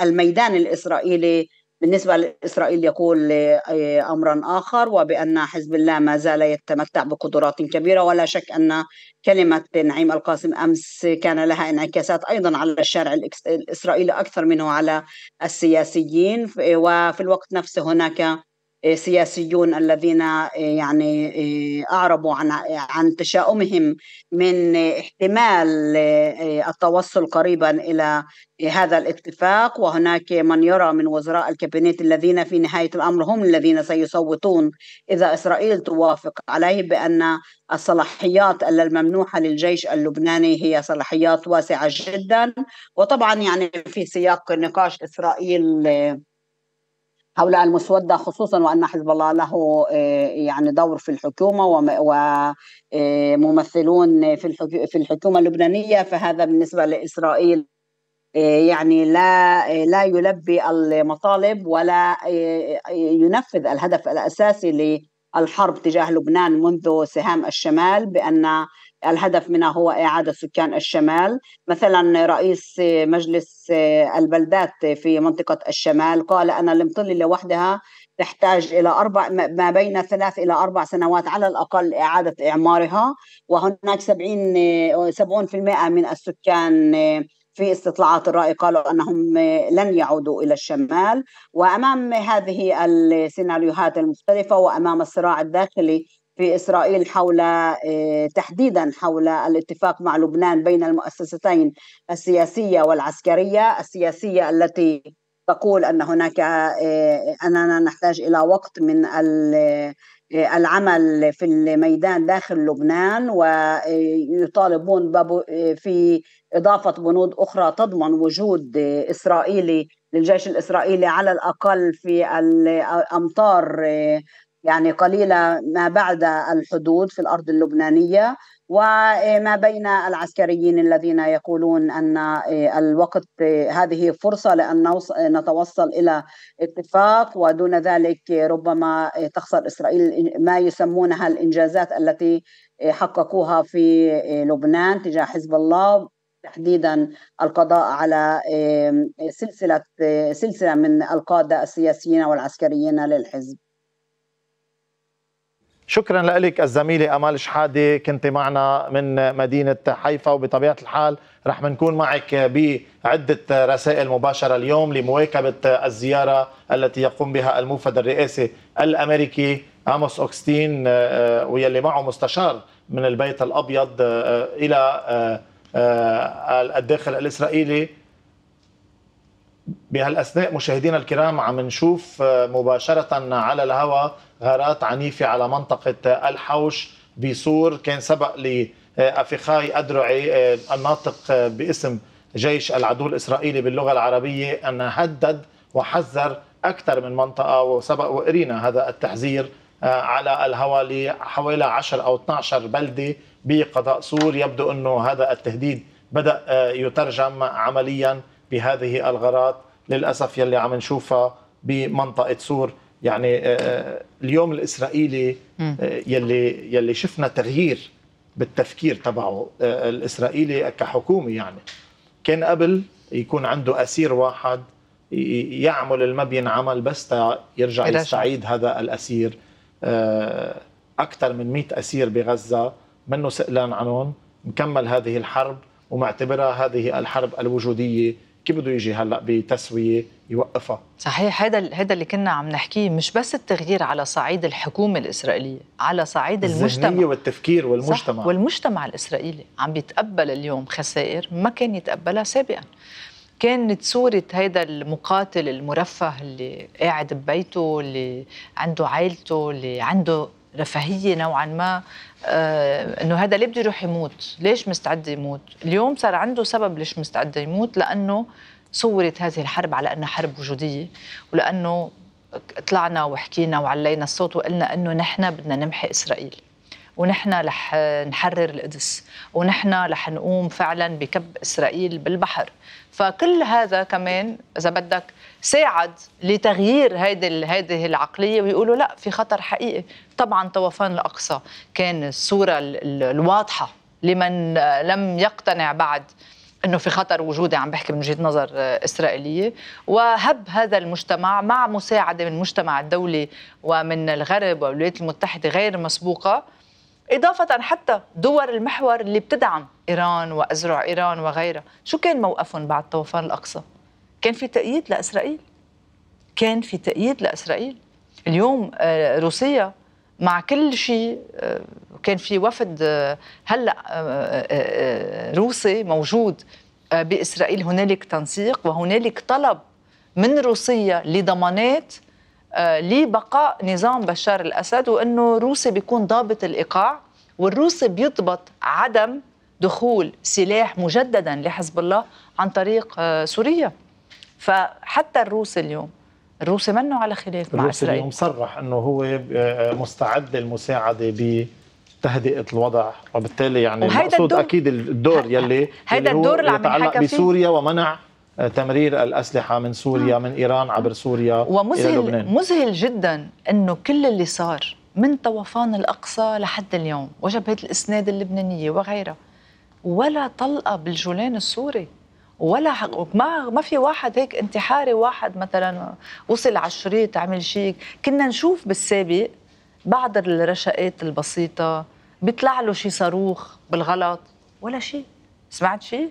الميدان الإسرائيلي بالنسبة لإسرائيل يقول إيه، أمرا آخر وبأن حزب الله ما زال يتمتع بقدرات كبيرة ولا شك أن كلمة نعيم القاسم أمس كان لها انعكاسات أيضا على الشارع الإسرائيلي أكثر منه على السياسيين وفي الوقت نفسه هناك سياسيون الذين آه، يعني آه، اعربوا عن عن تشاؤمهم من احتمال آه، التوصل قريبا الى هذا الاتفاق وهناك من يرى من وزراء الكابينت الذين في نهايه الامر هم الذين سيصوتون اذا اسرائيل توافق عليه بان الصلاحيات الممنوحه للجيش اللبناني هي صلاحيات واسعه جدا وطبعا يعني في سياق نقاش اسرائيل حول المسودة خصوصا وأن حزب الله له آه، يعني دور في الحكومة وممثلون آه، في الحكومة اللبنانية فهذا بالنسبة لإسرائيل آه، يعني لا لا يلبي المطالب ولا ينفذ الهدف الأساسي للحرب تجاه لبنان منذ سهام الشمال بأن الهدف منها هو إعادة سكان الشمال مثلا رئيس مجلس البلدات في منطقة الشمال قال أن المطلة لوحدها تحتاج إلى أربع ما بين ثلاث إلى أربع سنوات على الأقل إعادة إعمارها وهناك 70 70% من السكان في استطلاعات الرأي قالوا أنهم لن يعودوا إلى الشمال وأمام هذه السيناريوهات المختلفة وأمام الصراع الداخلي في اسرائيل حول آه، تحديدا حول الاتفاق مع لبنان بين المؤسستين السياسيه والعسكريه، السياسيه التي تقول ان هناك آه، آه، اننا نحتاج الى وقت من العمل في الميدان داخل لبنان ويطالبون في اضافه بنود اخرى تضمن وجود اسرائيلي للجيش الاسرائيلي على الاقل في الامطار يعني قليلة ما بعد الحدود في الأرض اللبنانية وما بين العسكريين الذين يقولون ان إيه، الوقت إيه، هذه فرصه لان نتوصل الى اتفاق ودون ذلك إيه، ربما تخسر اسرائيل ما يسمونها الانجازات التي حققوها في لبنان تجاه حزب الله تحديدا القضاء على سلسله سلسله من القاده السياسيين والعسكريين للحزب شكرا لك الزميله امال شحاده كنت معنا من مدينه حيفا وبطبيعه الحال رح نكون معك بعده رسائل مباشره اليوم لمواكبه الزياره التي يقوم بها الموفد الرئاسي الامريكي اموس اوكستين آه، آه، ويلي معه مستشار من البيت الابيض آه، الى الداخل الاسرائيلي بهالاثناء مشاهدينا الكرام عم نشوف آه، مباشره على الهواء غارات عنيفه على منطقه آه، الحوش بسور كان سبق لافخاي ادرعي آه، الناطق باسم جيش العدو الاسرائيلي باللغه العربيه ان هدد وحذر اكثر من منطقه وسبق وقرينا هذا التحذير على الهواء لحوالي 10 او 12 بلده بقضاء سور يبدو انه هذا التهديد بدا يترجم عمليا بهذه الغارات للاسف يلي عم نشوفها بمنطقه سور يعني آه، آه، اليوم الاسرائيلي آه، يلي يلي شفنا تغيير بالتفكير تبعه الاسرائيلي كحكومه يعني كان قبل يكون عنده اسير واحد يعمل اللي ما بينعمل بس يرجع يستعيد هذا الاسير اكثر من 100 اسير بغزه منه سئلان عنهم مكمل هذه الحرب ومعتبرها هذه الحرب الوجوديه كيف بده يجي هلا بتسويه يوقفها صحيح هذا هذا اللي كنا عم نحكيه مش بس التغيير على صعيد الحكومه الاسرائيليه على صعيد المجتمع والتفكير والمجتمع صح والمجتمع الاسرائيلي عم بيتقبل اليوم خسائر ما كان يتقبلها سابقا كانت صورة هيدا المقاتل المرفه اللي قاعد ببيته اللي عنده عائلته اللي عنده رفاهيه نوعا ما آه انه هذا ليه بده يروح يموت؟ ليش مستعد يموت؟ اليوم صار عنده سبب ليش مستعد يموت لانه صورت هذه الحرب على انها حرب وجوديه ولانه طلعنا وحكينا وعلينا الصوت وقلنا انه نحن بدنا نمحي اسرائيل ونحن رح نحرر القدس ونحن رح نقوم فعلا بكب اسرائيل بالبحر فكل هذا كمان اذا بدك ساعد لتغيير هذه هذه العقليه ويقولوا لا في خطر حقيقي طبعا طوفان الاقصى كان الصوره الواضحه لمن لم يقتنع بعد انه في خطر وجودي عم بحكي من وجهه نظر اسرائيليه وهب هذا المجتمع مع مساعده من المجتمع الدولي ومن الغرب والولايات المتحده غير مسبوقه إضافة حتى دول المحور اللي بتدعم إيران وأزرع إيران وغيرها شو كان موقفهم بعد طوفان الأقصى؟ كان في تأييد لإسرائيل كان في تأييد لإسرائيل اليوم آه، روسيا مع كل شيء آه، كان في وفد آه، هلا روسي موجود باسرائيل هنالك تنسيق وهنالك طلب من روسيا لضمانات لبقاء نظام بشار الاسد وانه روسي بيكون ضابط الايقاع والروسي بيضبط عدم دخول سلاح مجددا لحزب الله عن طريق سوريا فحتى الروس اليوم الروسي منه على خلاف مع اسرائيل اليوم صرح انه هو آه، مستعد للمساعده ب تهدئه الوضع وبالتالي يعني المقصود اكيد الدور يلي هيدا الدور اللي عم يتعلق بسوريا ومنع آه، تمرير الاسلحه من سوريا من ايران عبر سوريا ومذهل لبنان. مذهل جدا انه كل اللي صار من طوفان الاقصى لحد اليوم وجبهه الاسناد اللبنانيه وغيرها ولا طلقه بالجولان السوري ولا حق ما ما في واحد هيك انتحاري واحد مثلا وصل على الشريط عمل شيء كنا نشوف بالسابق بعض الرشقات البسيطه بيطلع له شي صاروخ بالغلط ولا شيء سمعت شيء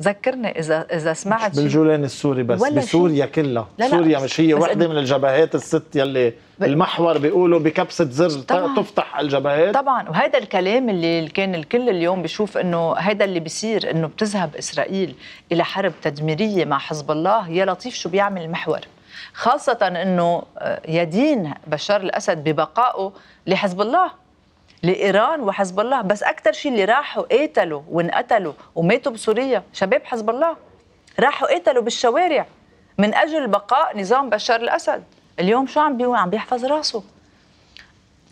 ذكرني اذا اذا سمعت مش بالجولان السوري بس بسوريا شي. كلها لا لا سوريا مش هي وحده من الجبهات الست يلي ب... المحور بيقولوا بكبسه زر طبعاً. تفتح الجبهات طبعا وهذا الكلام اللي كان الكل اليوم بيشوف انه هذا اللي بيصير انه بتذهب اسرائيل الى حرب تدميريه مع حزب الله يا لطيف شو بيعمل المحور خاصه انه آه، يدين بشار الاسد ببقائه لحزب الله لايران وحزب الله بس اكثر شيء اللي راحوا قتلوا وانقتلوا وماتوا بسوريا شباب حزب الله راحوا قتلوا بالشوارع من اجل بقاء نظام بشار الاسد اليوم شو عم بيو عم بيحفظ راسه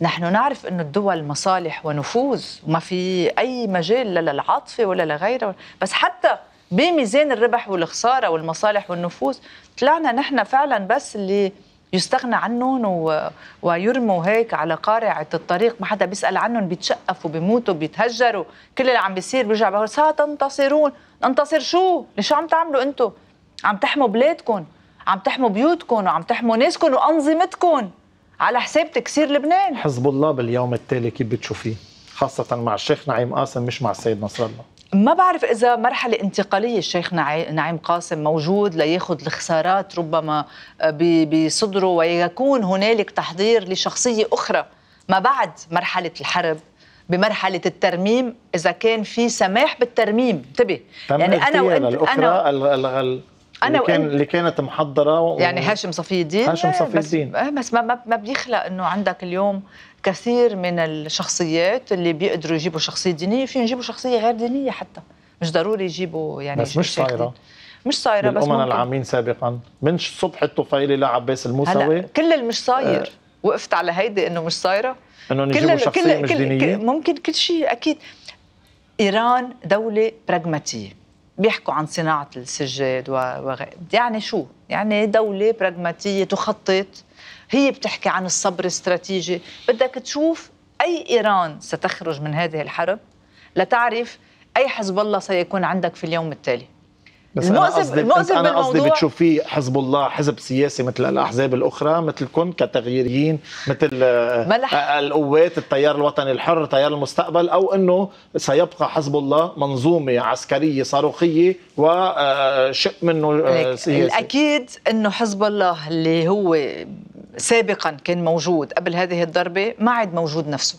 نحن نعرف انه الدول مصالح ونفوذ وما في اي مجال لا للعاطفه ولا لغيره بس حتى بميزان الربح والخساره والمصالح والنفوذ طلعنا نحن فعلا بس اللي يستغنى عنهم و... ويرموا هيك على قارعه الطريق ما حدا بيسال عنهم بيتشقفوا بيموتوا بيتهجروا كل اللي عم بيصير بيرجع بقول ستنتصرون ننتصر شو لشو عم تعملوا انتم عم تحموا بلادكم عم تحموا بيوتكم وعم تحموا ناسكم وانظمتكم على حساب تكسير لبنان حزب الله باليوم التالي كيف بتشوفيه خاصة مع الشيخ نعيم قاسم مش مع السيد نصر الله ما بعرف اذا مرحله انتقاليه الشيخ نعيم قاسم موجود لياخذ الخسارات ربما آه، بصدره ويكون هنالك تحضير لشخصيه اخرى ما بعد مرحله الحرب بمرحلة الترميم إذا كان في سماح بالترميم انتبه يعني أنا وأنت أنا انا اللي, كان اللي كانت محضره و... يعني هاشم صفي الدين هاشم صفي الدين بس, بس ما, ما بيخلق انه عندك اليوم كثير من الشخصيات اللي بيقدروا يجيبوا شخصيه دينيه فيهم يجيبوا شخصيه غير دينيه حتى مش ضروري يجيبوا يعني بس مش صايره مش صايره بس ممكن العامين سابقا من صبح الطفيلي لعباس الموسوي كل اللي مش صاير أه وقفت على هيدي انه مش صايره انه نجيبوا شخصيه كل مش دينيه كل ممكن كل شيء اكيد ايران دوله براغماتيه بيحكوا عن صناعة السجاد وغيره يعني شو؟ يعني دولة براغماتية تخطط هي بتحكي عن الصبر الاستراتيجي بدك تشوف أي إيران ستخرج من هذه الحرب لتعرف أي حزب الله سيكون عندك في اليوم التالي بس المؤسف أنا قصدي المؤسف أنا قصدي بتشوفيه حزب الله حزب سياسي مثل الأحزاب الأخرى مثلكم كتغييريين مثل آه، ملح. آه، القوات التيار الوطني الحر تيار المستقبل أو أنه سيبقى حزب الله منظومة عسكرية صاروخية وشق آه، منه سياسي الأكيد أنه حزب الله اللي هو سابقا كان موجود قبل هذه الضربة ما عاد موجود نفسه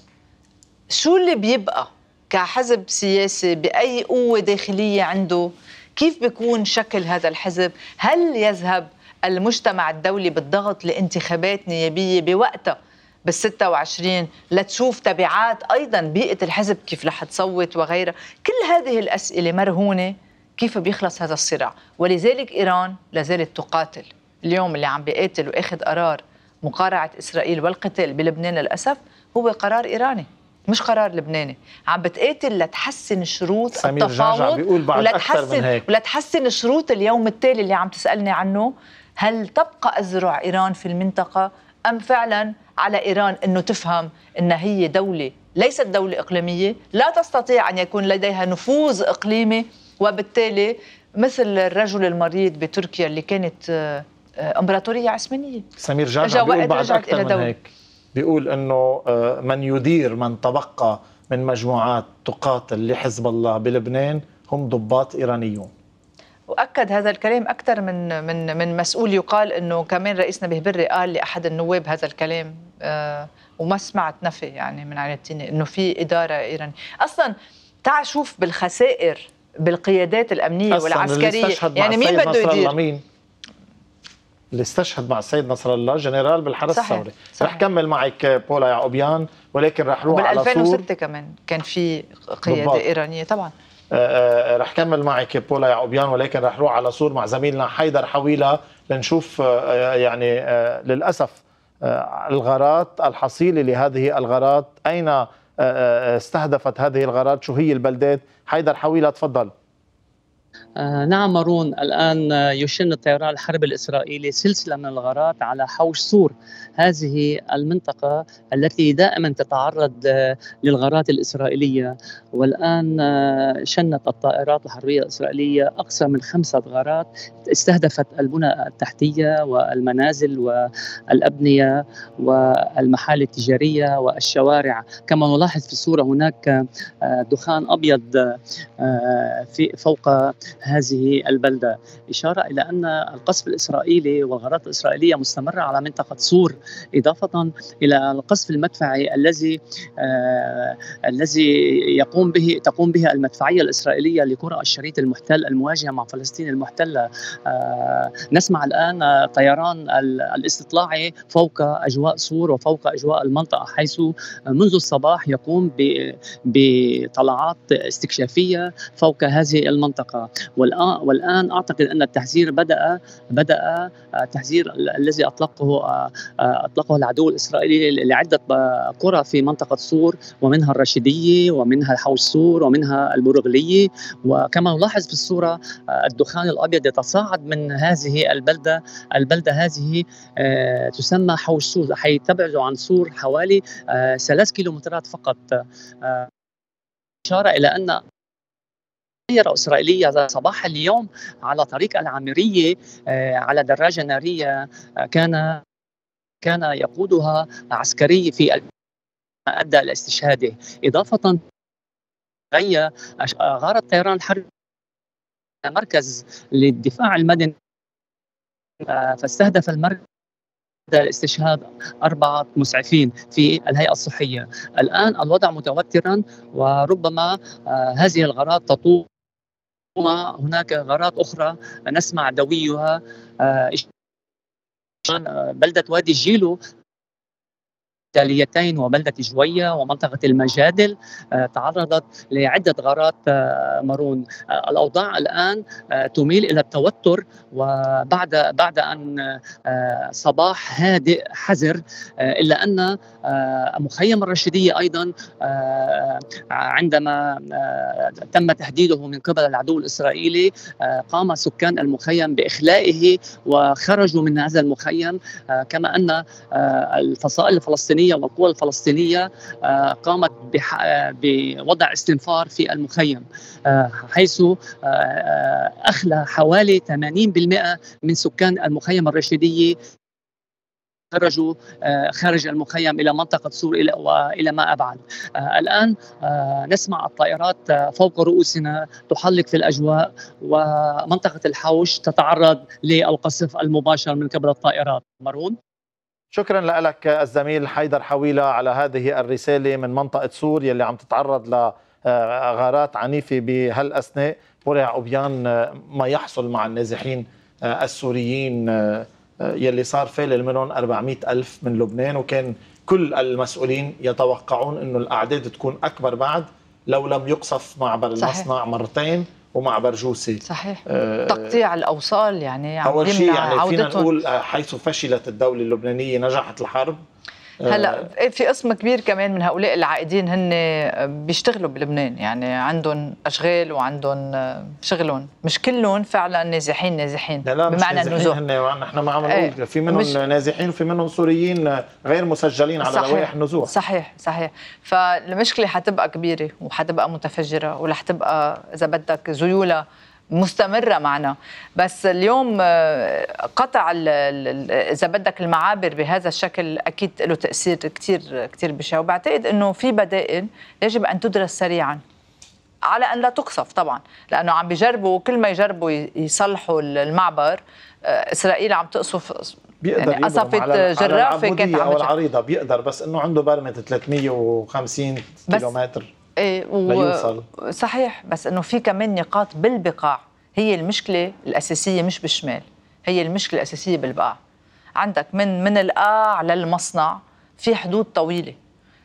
شو اللي بيبقى كحزب سياسي بأي قوة داخلية عنده كيف بيكون شكل هذا الحزب هل يذهب المجتمع الدولي بالضغط لانتخابات نيابية بوقتها بال 26 لتشوف تبعات ايضا بيئه الحزب كيف رح تصوت وغيرها، كل هذه الاسئله مرهونه كيف بيخلص هذا الصراع، ولذلك ايران لازالت تقاتل، اليوم اللي عم بيقاتل واخذ قرار مقارعه اسرائيل والقتال بلبنان للاسف هو قرار ايراني. مش قرار لبناني عم بتقاتل لتحسن شروط التفاوض ولتحسن ولتحسن شروط اليوم التالي اللي عم تسالني عنه هل تبقى أذرع إيران في المنطقة أم فعلا على إيران أنه تفهم أنها هي دولة ليست دولة إقليمية لا تستطيع أن يكون لديها نفوذ إقليمي وبالتالي مثل الرجل المريض بتركيا اللي كانت آه، آه، امبراطورية عثمانية سمير جعجع بيقول بعد أكثر من هيك بيقول انه آه، من يدير من تبقى من مجموعات تقاتل لحزب الله بلبنان هم ضباط ايرانيون واكد هذا الكلام اكثر من من من مسؤول يقال انه كمان رئيس نبيه بري قال لاحد النواب هذا الكلام أه وما سمعت نفي يعني من علي التيني انه في اداره ايرانيه اصلا تعال شوف بالخسائر بالقيادات الامنيه والعسكريه يعني مين بده يدير مين اللي استشهد مع السيد نصر الله جنرال بالحرس صحيح. الثوري صحيح. رح كمل معك آه، بولا يعقوبيان ولكن رح روح على صور بال2006 كمان كان في قياده بالضبط. ايرانيه طبعا آه، آه، رح كمل معك بولا يعقوبيان ولكن رح روح على صور مع زميلنا حيدر حويله لنشوف يعني للاسف الغارات الحصيله لهذه الغارات اين استهدفت هذه الغارات شو هي البلدات حيدر حويله تفضل آه، نعم مارون الآن آه، يشن الطيران الحرب الإسرائيلي سلسلة من الغارات على حوش سور هذه المنطقة التي دائما تتعرض آه، للغارات الإسرائيلية والآن شنت الطائرات الحربية الإسرائيلية أقصى من خمسة غارات استهدفت البنى التحتية والمنازل والأبنية والمحال التجارية والشوارع كما نلاحظ في الصورة هناك دخان أبيض في فوق هذه البلدة إشارة إلى أن القصف الإسرائيلي والغارات الإسرائيلية مستمرة على منطقة صور إضافة إلى القصف المدفعي الذي آه الذي يقوم به تقوم به المدفعية الإسرائيلية لكرة الشريط المحتل المواجهة مع فلسطين المحتلة آه نسمع الآن طيران الاستطلاعي فوق أجواء صور وفوق أجواء المنطقة حيث منذ الصباح يقوم بطلعات استكشافية فوق هذه المنطقة والآن أعتقد أن التحذير بدأ بدأ آه، التحذير الذي أطلقه آه، آه، أطلقه العدو الإسرائيلي لعدة قرى في منطقة سور ومنها الرشيدية ومنها حوش سور ومنها البرغلية وكما نلاحظ في الصورة الدخان الأبيض يتصاعد من هذه البلدة البلدة هذه تسمى حوش سور حيث تبعد عن سور حوالي ثلاث كيلومترات فقط إشارة إلى أن طائرة إسرائيلية صباح اليوم على طريق العامرية آه، على دراجة نارية آه، كان كان يقودها عسكري في أدى إلى استشهاده إضافة غارة طيران حرب مركز للدفاع المدني آه، فاستهدف المركز استشهاد أربعة مسعفين في الهيئة الصحية الآن الوضع متوترا وربما هذه الغارات تطول وهناك غارات أخرى نسمع دويها آه، آه، بلدة وادي جيلو التاليتين وبلدة جوية ومنطقة المجادل آه، تعرضت لعدة غارات آه، مارون آه، الأوضاع الآن تميل إلى التوتر وبعد بعد أن صباح هادئ حذر إلا أن مخيم الرشيدية أيضا عندما تم تهديده من قبل العدو الإسرائيلي قام سكان المخيم بإخلائه وخرجوا من هذا المخيم كما أن الفصائل الفلسطينية الفلسطينيه والقوى الفلسطينيه آه، قامت آه، بوضع استنفار في المخيم آه، حيث اخلى حوالي 80% من سكان المخيم الرشيديه خرجوا خارج المخيم الى منطقه سور والى ما ابعد. الان نسمع الطائرات فوق رؤوسنا تحلق في الاجواء ومنطقه الحوش تتعرض للقصف المباشر من قبل الطائرات. مارون شكرا لك الزميل حيدر حويلة على هذه الرسالة من منطقة سوريا اللي عم تتعرض لغارات عنيفة بهالأثناء برع أوبيان ما يحصل مع النازحين السوريين يلي صار فالل منهم 400 ألف من لبنان وكان كل المسؤولين يتوقعون أنه الأعداد تكون أكبر بعد لو لم يقصف معبر المصنع مرتين ومع برجوسي صحيح آه تقطيع الاوصال يعني اول شيء يعني فينا نقول آه، حيث فشلت الدوله اللبنانيه نجحت الحرب هلا آه. في قسم كبير كمان من هؤلاء العائدين هن بيشتغلوا بلبنان يعني عندهم اشغال وعندهم آه، شغلهم مش كلهم فعلا نازحين نازحين لا لا بمعنى النزوح نحن ما عم إيه. نقول في منهم نازحين وفي منهم سوريين آه، غير مسجلين على لوائح النزوح صحيح صحيح فالمشكله حتبقى كبيره وحتبقى متفجره ورح تبقى اذا بدك زيوله مستمرة معنا بس اليوم آه، قطع إذا بدك المعابر بهذا الشكل أكيد له تأثير كتير كتير بشع وبعتقد أنه في بدائل يجب أن تدرس سريعاً على ان لا تقصف طبعا لانه عم بيجربوا كل ما يجربوا يصلحوا المعبر آه، اسرائيل عم تقصف بيقدر يعني قصفت جرافه كانت عم العريضه بيقدر بس انه عنده برمه 350 بس كيلومتر إيه و... ليوصل صحيح بس انه في كمان نقاط بالبقاع هي المشكله الاساسيه مش بالشمال هي المشكله الاساسيه بالبقاع عندك من من القاع للمصنع في حدود طويله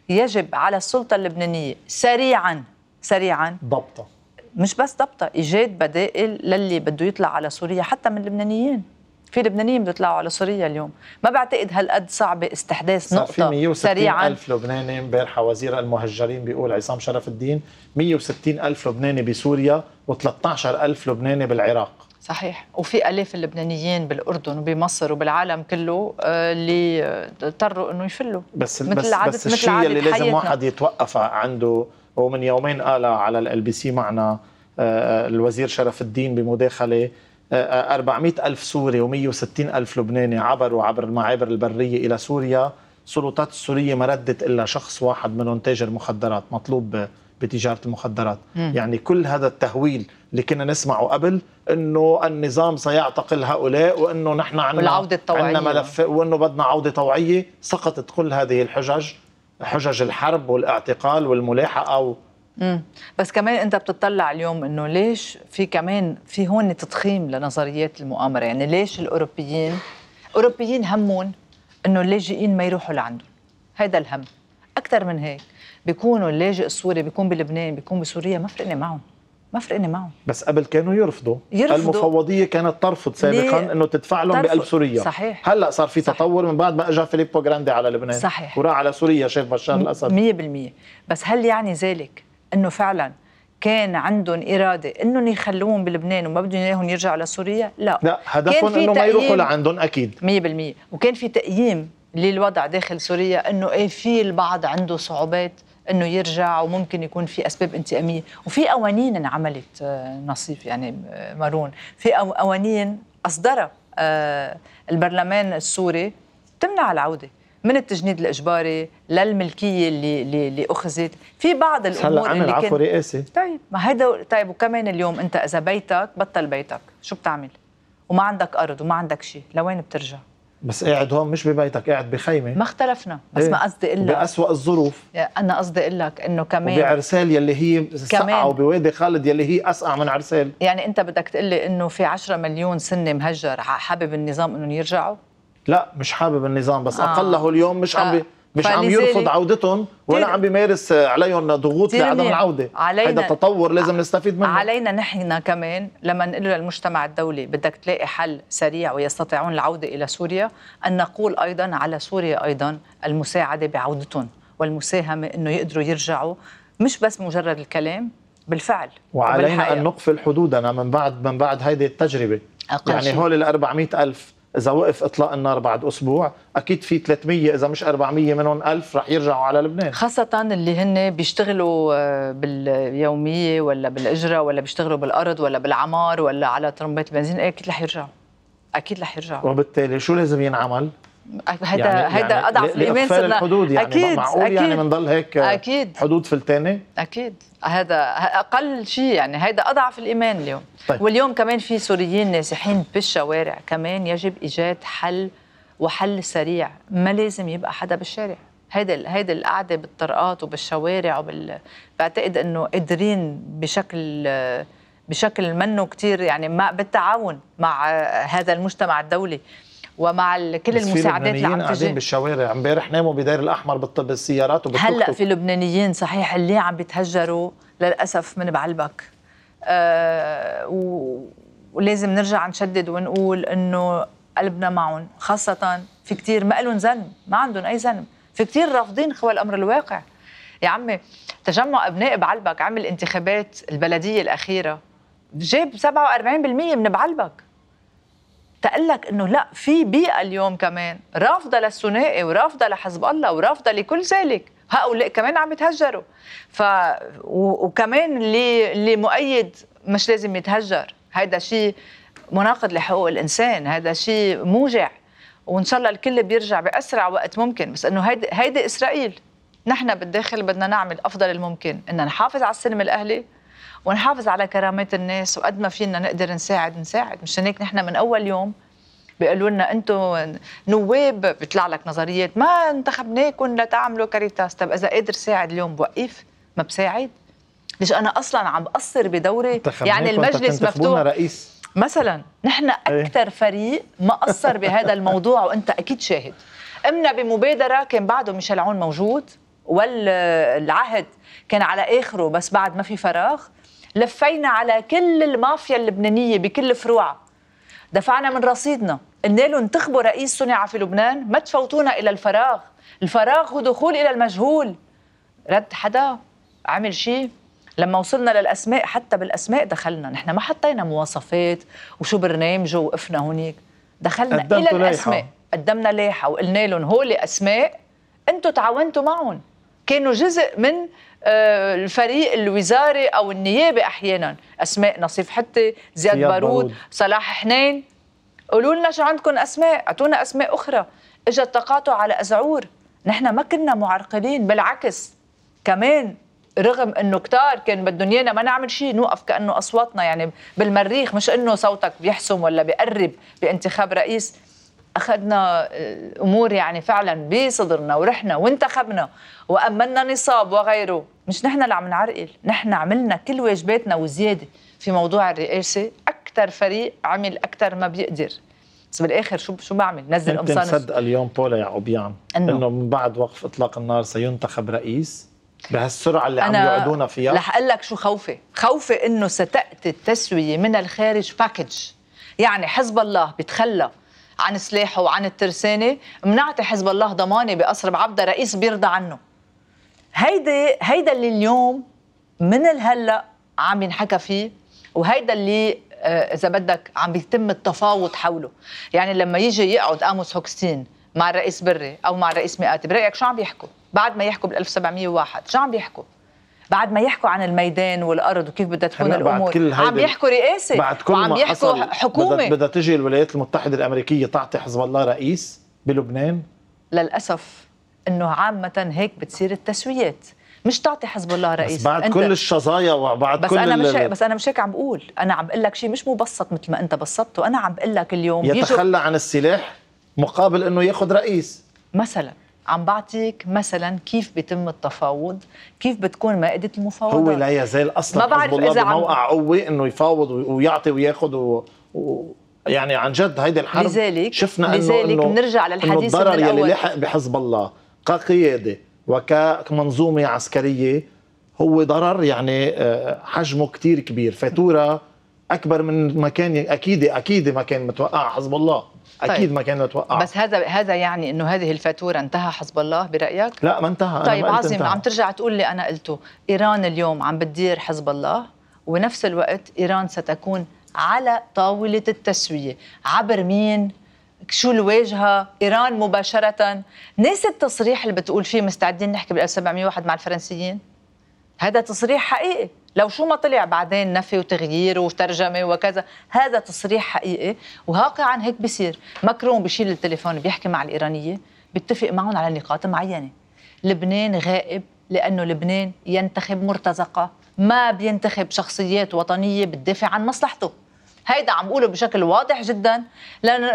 يجب على السلطه اللبنانيه سريعا سريعا ضبطه مش بس ضبطه ايجاد بدائل للي بده يطلع على سوريا حتى من اللبنانيين في لبنانيين بده يطلعوا على سوريا اليوم ما بعتقد هالقد صعبة استحداث نقطة في 160 سريعا ألف لبناني امبارحة وزير المهجرين بيقول عصام شرف الدين 160 ألف لبناني بسوريا و13 ألف لبناني بالعراق صحيح وفي الاف اللبنانيين بالاردن وبمصر وبالعالم كله آه، اللي اضطروا انه يفلوا بس مثل بس, بس الشيء اللي لازم واحد يتوقف عنده ومن يومين قال على ال بي سي معنا آه، آه، الوزير شرف الدين بمداخله 400 ألف سوري و160 ألف لبناني عبروا عبر المعابر البرية إلى سوريا السلطات السورية ما ردت إلا شخص واحد منهم تاجر مخدرات مطلوب بتجارة المخدرات م. يعني كل هذا التهويل اللي كنا نسمعه قبل انه النظام سيعتقل هؤلاء وانه نحن عندنا والعودة الطوعية عندنا ملف وانه بدنا عودة طوعية سقطت كل هذه الحجج حجج الحرب والاعتقال والملاحقة مم. بس كمان انت بتطلع اليوم انه ليش في كمان في هون تضخيم لنظريات المؤامره يعني ليش الاوروبيين اوروبيين همون انه اللاجئين ما يروحوا لعندهم هذا الهم اكثر من هيك بيكونوا اللاجئ السوري بيكون بلبنان بيكون بسوريا ما فرقني معهم ما فرقني معهم بس قبل كانوا يرفضوا, يرفضوا. المفوضيه كانت ترفض سابقا انه تدفع لهم بقلب سوريا صحيح هلا صار في صحيح. تطور من بعد ما اجى فيليبو جراندي على لبنان صحيح وراح على سوريا شاف بشار الاسد 100% بس هل يعني ذلك انه فعلا كان عندهم اراده انهم يخلوهم بلبنان وما بدهم اياهم يرجعوا لسوريا لا لا هدفهم انه ما يروحوا لعندهم اكيد 100% وكان في تقييم للوضع داخل سوريا انه ايه في البعض عنده صعوبات انه يرجع وممكن يكون في اسباب انتقاميه وفي قوانين انعملت آه، نصيف يعني آه، مارون في قوانين اصدرها آه، البرلمان السوري تمنع العوده من التجنيد الاجباري للملكيه اللي اللي, اللي اخذت في بعض الامور هلا عمل عفو رئاسي طيب ما هيدا طيب وكمان اليوم انت اذا بيتك بطل بيتك شو بتعمل وما عندك ارض وما عندك شيء لوين بترجع بس قاعد هون مش ببيتك قاعد بخيمه ما اختلفنا بس إيه؟ ما قصدي اقول لك باسوء الظروف انا قصدي اقول لك انه كمان بعرسال يلي هي سقعه وبوادي خالد يلي هي اسقع من عرسال يعني انت بدك تقول لي انه في 10 مليون سنه مهجر حابب النظام انهم يرجعوا لا مش حابب النظام بس آه. اقله اليوم مش ف... عم بي... مش عم يرفض عودتهم ولا عم بيمارس عليهم ضغوط لعدم العوده هذا تطور لازم نستفيد منه علينا نحن كمان لما نقول للمجتمع الدولي بدك تلاقي حل سريع ويستطيعون العوده الى سوريا ان نقول ايضا على سوريا ايضا المساعده بعودتهم والمساهمه انه يقدروا يرجعوا مش بس مجرد الكلام بالفعل وعلينا ان نقفل حدودنا من بعد من بعد هذه التجربه أقل يعني هول ال 400 ألف اذا وقف اطلاق النار بعد اسبوع اكيد في 300 اذا مش 400 منهم 1000 رح يرجعوا على لبنان خاصه اللي هن بيشتغلوا آه، باليوميه ولا بالاجره ولا بيشتغلوا بالارض ولا بالعمار ولا على ترمبات البنزين اكيد رح يرجعوا اكيد رح يرجعوا وبالتالي شو لازم ينعمل هذا يعني هذا يعني اضعف الايمان صرنا الحدود يعني اكيد معقول يعني أكيد يعني بنضل هيك اكيد حدود فلتانه اكيد هذا اقل شيء يعني هذا اضعف الايمان اليوم طيب. واليوم كمان في سوريين نازحين بالشوارع كمان يجب ايجاد حل وحل سريع ما لازم يبقى حدا بالشارع هيدا هيدا القعده بالطرقات وبالشوارع وبال بعتقد انه قادرين بشكل بشكل منه كثير يعني ما بالتعاون مع هذا المجتمع الدولي ومع كل المساعدات اللي عم تجي بالشوارع امبارح ناموا بدير الاحمر بالسيارات وبالتوك هلا في لبنانيين صحيح اللي عم بيتهجروا للاسف من بعلبك أه و... ولازم نرجع نشدد ونقول انه قلبنا معهم خاصه في كثير ما لهم ذنب ما عندهم اي ذنب في كثير رافضين خوى الامر الواقع يا عمي تجمع ابناء بعلبك عمل انتخابات البلديه الاخيره جاب 47% من بعلبك تقول لك انه لا في بيئه اليوم كمان رافضه للثنائي ورافضه لحزب الله ورافضه لكل ذلك هؤلاء كمان عم يتهجروا ف وكمان اللي اللي مؤيد مش لازم يتهجر هذا شيء مناقض لحقوق الانسان هذا شيء موجع وان شاء الله الكل بيرجع باسرع وقت ممكن بس انه هيدي هيدي اسرائيل نحن بالداخل بدنا نعمل افضل الممكن ان نحافظ على السلم الاهلي ونحافظ على كرامات الناس وقد ما فينا نقدر نساعد نساعد مشان هيك نحن من أول يوم بيقولوا لنا انتم نواب بيطلع لك نظريات ما انتخبناكم لتعملوا كاريتاس طب اذا قادر ساعد اليوم بوقف ما بساعد ليش انا اصلا عم بقصر بدوري يعني المجلس مفتوح رئيس مثلا نحن إيه. اكثر فريق ما قصر بهذا الموضوع وانت اكيد شاهد قمنا بمبادره كان بعده ميشيل عون موجود والعهد كان على اخره بس بعد ما في فراغ لفينا على كل المافيا اللبنانيه بكل فروعها دفعنا من رصيدنا قلنا له انتخبوا رئيس صنع في لبنان ما تفوتونا الى الفراغ الفراغ هو دخول الى المجهول رد حدا عمل شيء لما وصلنا للاسماء حتى بالاسماء دخلنا نحن ما حطينا مواصفات وشو برنامجه وقفنا هونيك دخلنا الى الاسماء قدمنا لائحه وقلنا لهم هول اسماء انتم تعاونتوا معهم كانوا جزء من آه، الفريق الوزاري او النيابي احيانا اسماء نصيف حتي زياد بارود صلاح حنين قولوا لنا شو عندكم اسماء اعطونا اسماء اخرى اجى التقاطع على ازعور نحن ما كنا معرقلين بالعكس كمان رغم انه كتار كان بدهم ايانا ما نعمل شيء نوقف كانه اصواتنا يعني بالمريخ مش انه صوتك بيحسم ولا بيقرب بانتخاب رئيس اخذنا آه، امور يعني فعلا بصدرنا ورحنا وانتخبنا وامنا نصاب وغيره مش نحن اللي عم نعرقل نحن عملنا كل واجباتنا وزياده في موضوع الرئاسه اكثر فريق عمل اكثر ما بيقدر بس بالاخر شو شو بعمل نزل قمصان انت مصدق اليوم بولا عبيان انه إنه من بعد وقف اطلاق النار سينتخب رئيس بهالسرعه اللي عم يقعدونا فيها رح اقول لك شو خوفي خوفي انه ستاتي التسويه من الخارج باكج يعني حزب الله بيتخلى عن سلاحه وعن الترسانه بنعطي حزب الله ضمانه بقصر عبده رئيس بيرضى عنه هيدي هيدا اللي اليوم من الهلا عم ينحكى فيه وهيدا اللي آه، اذا بدك عم بيتم التفاوض حوله يعني لما يجي يقعد اموس هوكستين مع الرئيس بري او مع الرئيس مئاتي برايك شو عم يحكوا بعد ما يحكوا بال 1701 شو عم يحكوا بعد ما يحكوا عن الميدان والارض وكيف بدها تكون الامور كل عم يحكوا رئاسه بعد كل وعم ما يحكوا حصل حكومه بدها تجي الولايات المتحده الامريكيه تعطي حزب الله رئيس بلبنان للاسف انه عامه هيك بتصير التسويات مش تعطي حزب الله رئيس بس بعد كل الشظايا وبعد بس كل انا مش بس انا مش هيك عم بقول انا عم بقول لك شيء مش مبسط مثل ما انت بسطته انا عم بقول لك اليوم يتخلى عن السلاح مقابل انه ياخذ رئيس مثلا عم بعطيك مثلا كيف بيتم التفاوض كيف بتكون مائدة المفاوضات هو لا يزال أصلا ما بعرف الله إذا بموقع عم... قوة أنه يفاوض ويعطي وياخذ و... و... يعني عن جد هيدي الحرب لذلك شفنا لذلك إنه بنرجع للحديث إنه الضرر يلي لحق بحزب الله كقيادة وكمنظومة عسكرية هو ضرر يعني آه، حجمه كتير كبير فاتورة أكبر من ما كان أكيد أكيد ما كان متوقع حزب الله طيب. اكيد ما كان متوقع بس هذا هذا يعني انه هذه الفاتوره انتهى حزب الله برايك؟ لا ما انتهى طيب أنا عظيم انتهى. عم ترجع تقول لي انا قلته ايران اليوم عم بتدير حزب الله ونفس الوقت ايران ستكون على طاوله التسويه عبر مين شو الواجهه ايران مباشره ناس التصريح اللي بتقول فيه مستعدين نحكي بال 1701 مع الفرنسيين هذا تصريح حقيقي لو شو ما طلع بعدين نفي وتغيير وترجمه وكذا هذا تصريح حقيقي وواقعا هيك بصير ماكرون بشيل التليفون بيحكي مع الايرانيه بيتفق معهم على نقاط معينه لبنان غائب لانه لبنان ينتخب مرتزقه ما بينتخب شخصيات وطنيه بتدافع عن مصلحته هيدا عم بقوله بشكل واضح جدا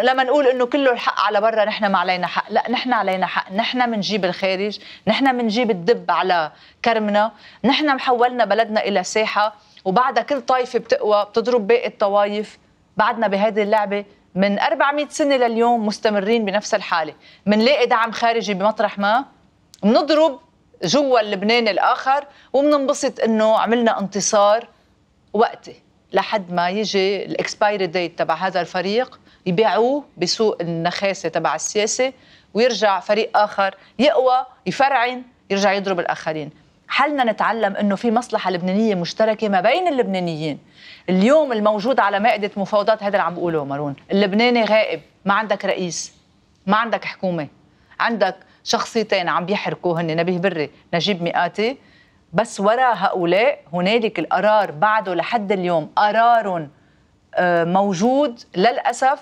لما نقول انه كله الحق على برا نحن ما علينا حق لا نحن علينا حق نحن منجيب الخارج نحن منجيب الدب على كرمنا نحن محولنا بلدنا الى ساحه وبعدها كل طائفه بتقوى بتضرب باقي الطوائف بعدنا بهذه اللعبه من 400 سنه لليوم مستمرين بنفس الحاله منلاقي دعم خارجي بمطرح ما بنضرب جوا اللبناني الاخر وبننبسط انه عملنا انتصار وقتي لحد ما يجي الاكسبايري ديت تبع هذا الفريق يبيعوه بسوق النخاسه تبع السياسه ويرجع فريق اخر يقوى يفرعن يرجع يضرب الاخرين حلنا نتعلم انه في مصلحه لبنانيه مشتركه ما بين اللبنانيين اليوم الموجود على مائده مفاوضات هذا اللي عم بقوله مارون اللبناني غائب ما عندك رئيس ما عندك حكومه عندك شخصيتين عم بيحركوا هن نبيه بري نجيب مئاتي بس وراء هؤلاء هنالك القرار بعده لحد اليوم قرار آه، موجود للأسف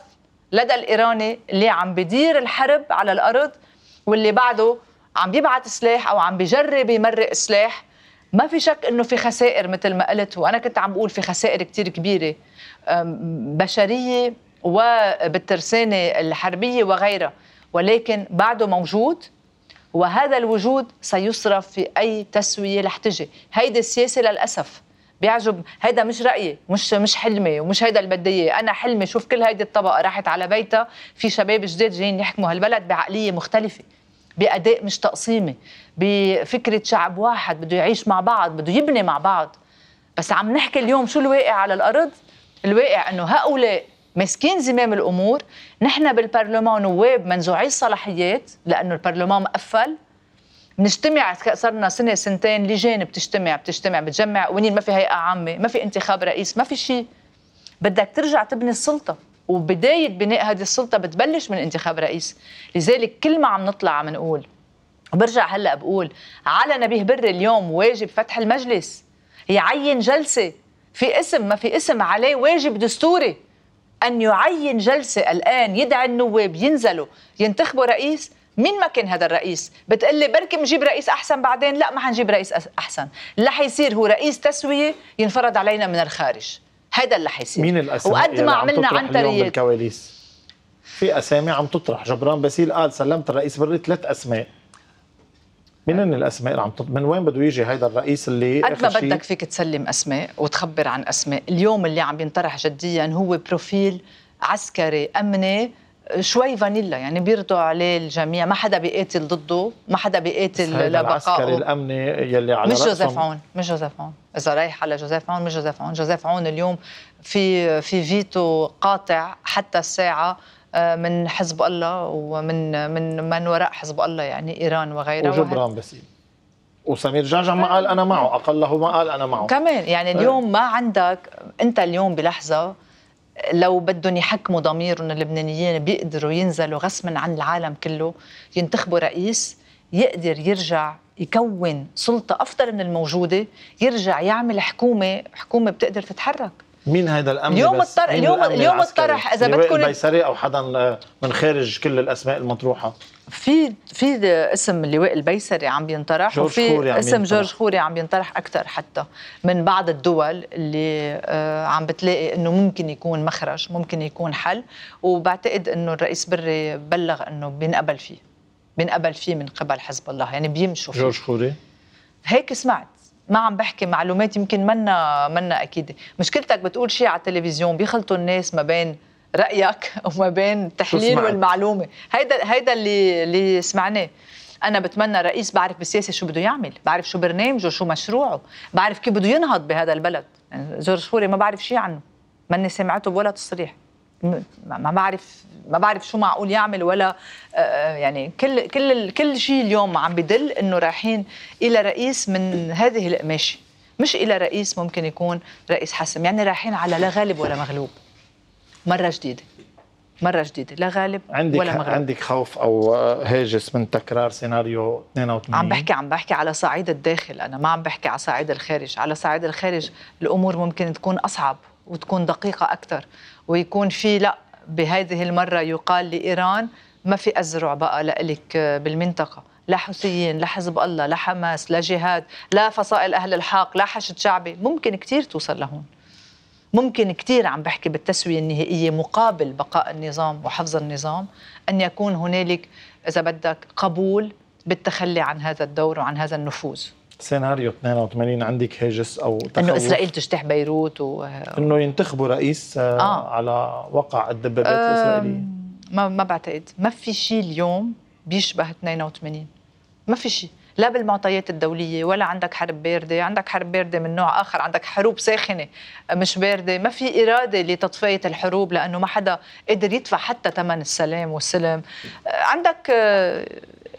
لدى الإيراني اللي عم بدير الحرب على الأرض واللي بعده عم بيبعت سلاح أو عم بجرب يمرق سلاح ما في شك انه في خسائر مثل ما قلت وانا كنت عم بقول في خسائر كتير كبيره بشريه وبالترسانه الحربيه وغيرها ولكن بعده موجود وهذا الوجود سيصرف في أي تسوية رح تجي هيدي السياسة للأسف بيعجب هيدا مش رايي مش مش حلمي ومش هيدا اللي بدي اياه انا حلمي شوف كل هيدي الطبقه راحت على بيتها في شباب جداد جايين يحكموا هالبلد بعقليه مختلفه باداء مش تقسيمي بفكره شعب واحد بده يعيش مع بعض بده يبني مع بعض بس عم نحكي اليوم شو الواقع على الارض الواقع انه هؤلاء ماسكين زمام الامور نحن بالبرلمان نواب منزوعي الصلاحيات لانه البرلمان مقفل بنجتمع صرنا سنه سنتين لجان بتجتمع بتجتمع بتجمع قوانين ما في هيئه عامه ما في انتخاب رئيس ما في شيء بدك ترجع تبني السلطه وبدايه بناء هذه السلطه بتبلش من انتخاب رئيس لذلك كل ما عم نطلع عم نقول وبرجع هلا بقول على نبيه بري اليوم واجب فتح المجلس يعين جلسه في اسم ما في اسم عليه واجب دستوري أن يعين جلسة الآن يدعي النواب ينزلوا ينتخبوا رئيس مين ما كان هذا الرئيس بتقول لي بركي بنجيب رئيس احسن بعدين لا ما حنجيب رئيس احسن لا حيصير هو رئيس تسويه ينفرض علينا من الخارج هذا اللي حيصير مين الاسماء وقد ما عملنا عن بالكواليس في اسامي عم تطرح جبران باسيل قال سلمت الرئيس بري ثلاث اسماء مين هن الاسماء اللي عم من وين بده يجي هيدا الرئيس اللي قد ما بدك فيك تسلم اسماء وتخبر عن اسماء، اليوم اللي عم ينطرح جديا هو بروفيل عسكري امني شوي فانيلا يعني بيرضوا عليه الجميع ما حدا بيقاتل ضده ما حدا بيقاتل لبقائه العسكري الامني يلي على مش جوزيف عون مش جوزيف عون اذا رايح على جوزيف عون مش جوزيف عون جوزيف عون اليوم في في فيتو قاطع حتى الساعه آه، من حزب الله ومن من من وراء حزب الله يعني ايران وغيرها وجبران بسيط وسمير جعجع ما قال انا معه اقله ما قال انا معه كمان يعني آه. اليوم ما عندك انت اليوم بلحظه لو بدهم يحكموا ضميرهم اللبنانيين بيقدروا ينزلوا غصبا عن العالم كله ينتخبوا رئيس يقدر يرجع يكون سلطه افضل من الموجوده يرجع يعمل حكومه حكومه بتقدر تتحرك مين هذا الامن اليوم الطرح اليوم اليوم الطرح اذا بدكم بيسري او حدا آه، من خارج كل الاسماء المطروحه في في اسم اللواء البيسري عم بينطرح وفي خوري اسم ينطرح. جورج خوري عم بينطرح اكثر حتى من بعض الدول اللي آه، عم بتلاقي انه ممكن يكون مخرج ممكن يكون حل وبعتقد انه الرئيس بري بلغ انه بينقبل فيه بينقبل فيه من قبل حزب الله يعني بيمشوا فيه جورج خوري هيك سمعت ما عم بحكي معلومات يمكن منا منا اكيد مشكلتك بتقول شيء على التلفزيون بيخلطوا الناس ما بين رايك وما بين التحليل والمعلومه هيدا هيدا اللي اللي سمعناه انا بتمنى رئيس بعرف بالسياسه شو بده يعمل بعرف شو برنامجه شو مشروعه بعرف كيف بده ينهض بهذا البلد يعني جورج فوري ما بعرف شيء عنه ماني سمعته ولا تصريح ما بعرف ما بعرف شو معقول يعمل ولا آه، آه، يعني كل كل كل شيء اليوم عم بدل انه رايحين الى رئيس من هذه القماشه مش الى رئيس ممكن يكون رئيس حسم يعني رايحين على لا غالب ولا مغلوب مره جديده مرة جديدة لا غالب عندك ولا مغلوب عندك خوف أو هاجس من تكرار سيناريو 82 عم بحكي عم بحكي على صعيد الداخل أنا ما عم بحكي على صعيد الخارج على صعيد الخارج الأمور ممكن تكون أصعب وتكون دقيقة أكثر ويكون في لا بهذه المرة يقال لإيران ما في أزرع بقى لك بالمنطقة لا حوثيين لا حزب الله لا حماس لا جهاد لا فصائل أهل الحاق لا حشد شعبي ممكن كتير توصل لهون ممكن كتير عم بحكي بالتسوية النهائية مقابل بقاء النظام وحفظ النظام أن يكون هنالك إذا بدك قبول بالتخلي عن هذا الدور وعن هذا النفوذ سيناريو 82 عندك هاجس او انه اسرائيل تجتاح بيروت و انه ينتخبوا رئيس آه. آه. على وقع الدبابات آه. الاسرائيليه ما ما بعتقد ما في شيء اليوم بيشبه 82 ما في شيء لا بالمعطيات الدوليه ولا عندك حرب بارده عندك حرب بارده من نوع اخر عندك حروب ساخنه آه، مش بارده ما في اراده لتطفيه الحروب لانه ما حدا قدر يدفع حتى ثمن السلام والسلم آه، عندك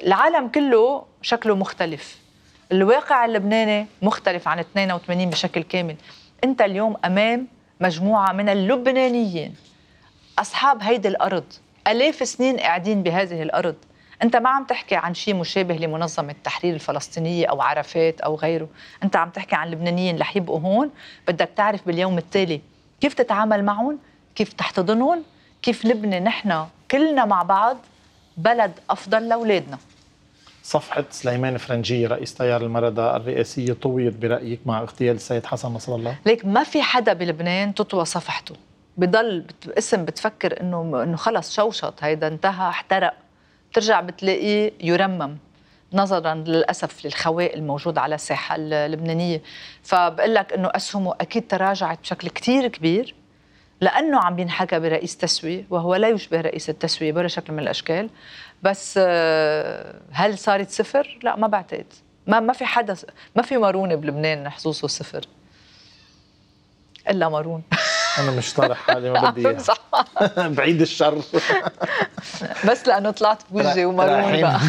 العالم كله شكله مختلف الواقع اللبناني مختلف عن 82 بشكل كامل انت اليوم امام مجموعه من اللبنانيين اصحاب هيدي الارض الاف سنين قاعدين بهذه الارض انت ما عم تحكي عن شيء مشابه لمنظمه التحرير الفلسطينيه او عرفات او غيره انت عم تحكي عن اللبنانيين رح يبقوا هون بدك تعرف باليوم التالي كيف تتعامل معهم كيف تحتضنهم كيف نبني نحن كلنا مع بعض بلد افضل لاولادنا صفحة سليمان فرنجية رئيس تيار المرضى الرئاسية طويت برأيك مع اغتيال السيد حسن نصر الله؟ ليك ما في حدا بلبنان تطوى صفحته بضل اسم بتفكر انه انه خلص شوشط هيدا انتهى احترق بترجع بتلاقيه يرمم نظرا للاسف للخواء الموجود على الساحه اللبنانيه فبقول لك انه اسهمه اكيد تراجعت بشكل كثير كبير لانه عم بينحكى برئيس تسويه وهو لا يشبه رئيس التسويه بلا شكل من الاشكال بس آه، هل صارت صفر؟ لا ما بعتقد ما ما في حدا ما في مارون بلبنان حظوظه صفر الا مارون انا مش طالع حالي ما بدي اياها بعيد الشر بس لانه طلعت بوجهي ومارون بقى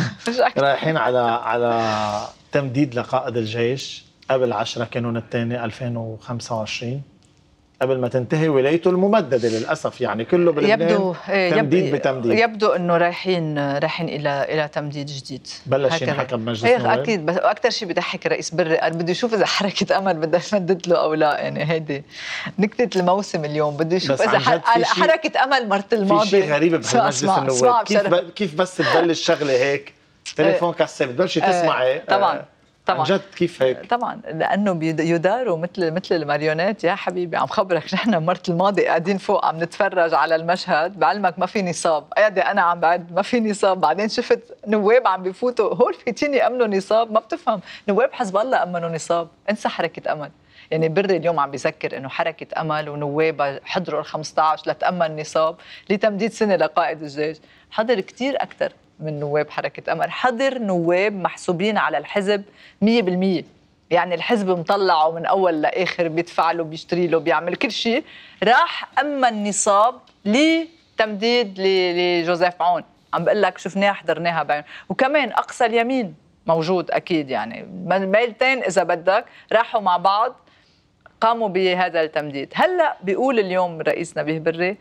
رايحين على على تمديد لقائد الجيش قبل 10 كانون الثاني 2025 قبل ما تنتهي ولايته الممدده للاسف يعني كله بلبنان يبدو إيه، تمديد يبدو بتمديد يبدو انه رايحين رايحين الى الى تمديد جديد بلش ينحكى بمجلس إيه، النواب اكيد بس اكثر شيء بضحك الرئيس بري قال بده يشوف اذا حركه امل بدها تمدد له او لا يعني هيدي نكته الموسم اليوم بده يشوف اذا حر... حركه امل مرت الماضي في شيء غريب بهالمجلس النواب كيف كيف بس تبلش شغله هيك إيه. تليفون كسر بتبلشي تسمعي طبعا آه. طبعا عن جد كيف هيك؟ طبعا لانه يداروا مثل مثل الماريونات يا حبيبي عم خبرك نحن مرت الماضي قاعدين فوق عم نتفرج على المشهد بعلمك ما في نصاب، قاعدة انا عم بعد ما في نصاب، بعدين شفت نواب عم بفوتوا هول في تيني امنوا نصاب ما بتفهم، نواب حزب الله امنوا نصاب، انسى حركة امل. يعني بري اليوم عم بيذكر انه حركه امل ونوابها حضروا ال 15 لتامن نصاب لتمديد سنه لقائد الجيش، حضر كثير اكثر من نواب حركة أمل حضر نواب محسوبين على الحزب 100% يعني الحزب مطلعه من أول لآخر بيدفع له بيشتري له بيعمل كل شيء راح أما النصاب لتمديد لجوزيف عون عم بقول لك شفناها حضرناها بعين وكمان أقصى اليمين موجود أكيد يعني ميلتين إذا بدك راحوا مع بعض قاموا بهذا التمديد هلا بيقول اليوم رئيس نبيه بري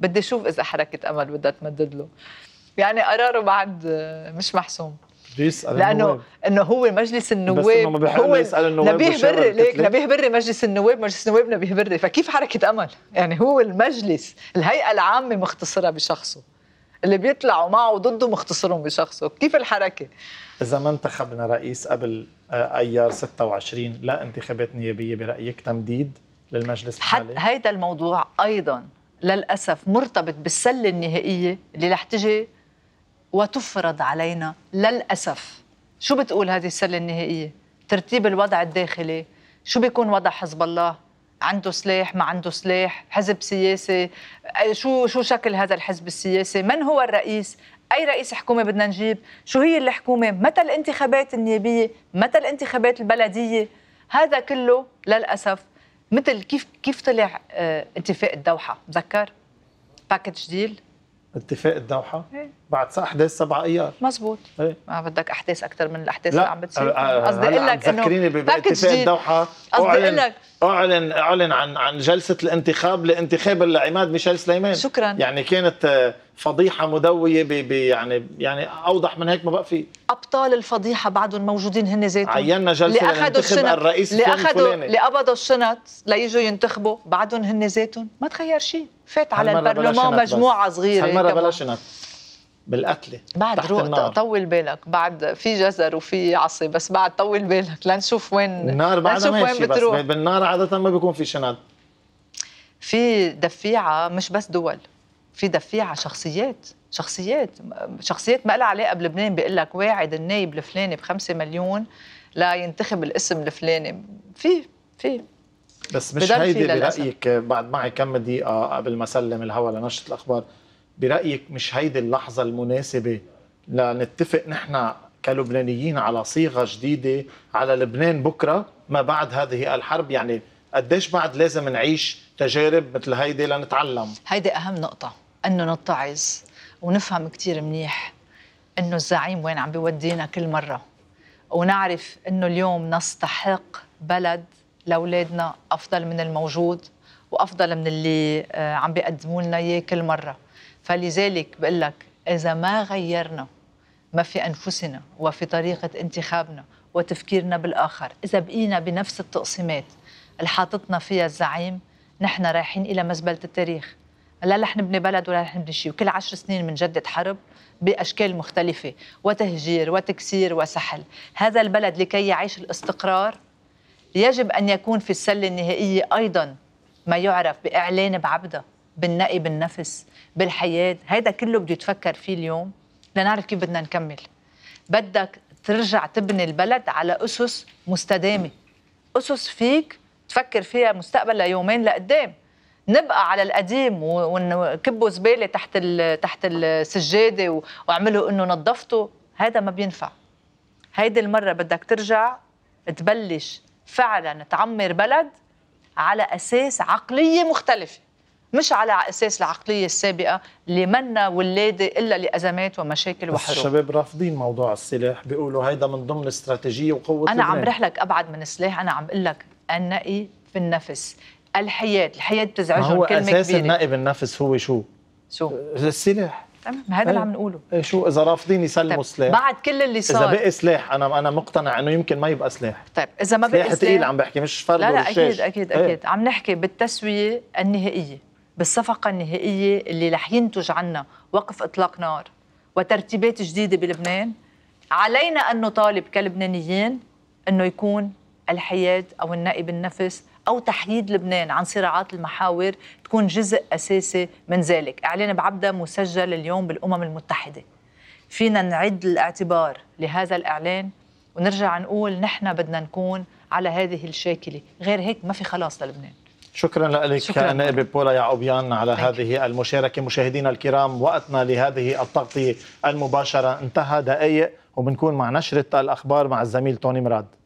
بدي اشوف اذا حركه امل بدها تمدد له يعني قراره بعد مش محسوم يسأل لانه النواب. انه هو مجلس النواب بس انه هو يسأل النواب نبيه بري ليك نبيه بري مجلس النواب مجلس النواب نبيه بري فكيف حركه امل يعني هو المجلس الهيئه العامه مختصره بشخصه اللي بيطلعوا معه وضده مختصرهم بشخصه كيف الحركه اذا ما انتخبنا رئيس قبل آه، ايار 26 لا انتخابات نيابيه برايك تمديد للمجلس الحالي هيدا الموضوع ايضا للاسف مرتبط بالسله النهائيه اللي رح تجي وتفرض علينا للأسف شو بتقول هذه السلة النهائية؟ ترتيب الوضع الداخلي شو بيكون وضع حزب الله؟ عنده سلاح ما عنده سلاح حزب سياسي شو شو شكل هذا الحزب السياسي من هو الرئيس اي رئيس حكومه بدنا نجيب شو هي الحكومه متى الانتخابات النيابيه متى الانتخابات البلديه هذا كله للاسف مثل كيف كيف طلع آه، اتفاق الدوحه تذكر باكج ديل اتفاق الدوحه إيه. بعد احداث 7 ايار مزبوط إيه. ما بدك احداث اكثر من الاحداث اللي عم بتصير آه، آه، قصدي اقول لك انه تذكريني باتفاق الدوحه اعلن اعلن اعلن عن عن جلسه الانتخاب لانتخاب العماد ميشيل سليمان شكرا يعني كانت آه، فضيحه مدويه ب يعني يعني اوضح من هيك ما بقى في ابطال الفضيحه بعدهم موجودين هن ذاتهم عينا جلسه الشنط الرئيس اللي اخذوا اللي قبضوا الشنط ليجوا ينتخبوا بعدهم هن ذاتهم ما تغير شيء فات على البرلمان مجموعه صغيره هالمره بلا شنط بالقتله بعد تحت روح النار. طول بالك بعد في جزر وفي عصي بس بعد طول بالك لنشوف وين النار بعدها ماشي بس بالنار عاده ما بيكون في شنط في دفيعه مش بس دول في دفيعه شخصيات شخصيات شخصيات ما لها علاقه بلبنان بيقول لك واعد النايب الفلاني ب 5 مليون لا ينتخب الاسم الفلاني في في بس مش هيدي برايك بعد معي كم دقيقه قبل ما اسلم الهوا لنشره الاخبار برايك مش هيدي اللحظه المناسبه لنتفق نحن كلبنانيين على صيغه جديده على لبنان بكره ما بعد هذه الحرب يعني قديش بعد لازم نعيش تجارب مثل هيدي لنتعلم هيدي اهم نقطه انه نتعظ ونفهم كثير منيح انه الزعيم وين عم بيودينا كل مره ونعرف انه اليوم نستحق بلد لاولادنا افضل من الموجود وافضل من اللي آه، عم بيقدموا لنا اياه كل مره فلذلك بقول لك إذا ما غيرنا ما في أنفسنا وفي طريقة انتخابنا وتفكيرنا بالآخر إذا بقينا بنفس التقسيمات اللي حاططنا فيها الزعيم نحن رايحين إلى مزبلة التاريخ لا رح نبني بلد ولا رح نبني شيء وكل عشر سنين بنجدد حرب بأشكال مختلفة وتهجير وتكسير وسحل هذا البلد لكي يعيش الاستقرار يجب أن يكون في السلة النهائية أيضا ما يعرف بإعلان بعبده بالنقي بالنفس بالحياه هيدا كله بده يتفكر فيه اليوم لنعرف كيف بدنا نكمل بدك ترجع تبني البلد على اسس مستدامه اسس فيك تفكر فيها مستقبل ليومين لقدام نبقى على القديم ونكبوا زباله تحت تحت السجاده واعملوا انه نظفته هذا ما بينفع هيدي المره بدك ترجع تبلش فعلا تعمر بلد على اساس عقليه مختلفه مش على اساس العقليه السابقه اللي منا ولاده الا لازمات ومشاكل وحروب الشباب رافضين موضوع السلاح بيقولوا هيدا من ضمن استراتيجيه وقوه انا عم رحلك ابعد من السلاح انا عم اقول لك النقي في النفس الحياه الحياه بتزعجهم هو كلمه اساس كبيرة. النقي بالنفس هو شو شو السلاح تمام هذا اللي إيه. عم نقوله إيه، شو اذا رافضين يسلموا طيب. سلاح بعد كل اللي صار اذا بقي سلاح انا انا مقتنع انه يمكن ما يبقى سلاح طيب اذا ما بقي سلاح ثقيل عم بحكي مش فرد لا لا اكيد اكيد ايه. اكيد عم نحكي بالتسويه النهائيه بالصفقة النهائية اللي رح ينتج عنا وقف إطلاق نار وترتيبات جديدة بلبنان علينا أن نطالب كلبنانيين أنه يكون الحياد أو النقي بالنفس أو تحييد لبنان عن صراعات المحاور تكون جزء أساسي من ذلك إعلان بعبدة مسجل اليوم بالأمم المتحدة فينا نعد الاعتبار لهذا الإعلان ونرجع نقول نحن بدنا نكون على هذه الشاكلة غير هيك ما في خلاص للبنان شكرا لك شكرا نائبة بولا يعقوبيان على هذه المشاركة مشاهدينا الكرام وقتنا لهذه التغطية المباشرة انتهى دقائق وبنكون مع نشرة الأخبار مع الزميل توني مراد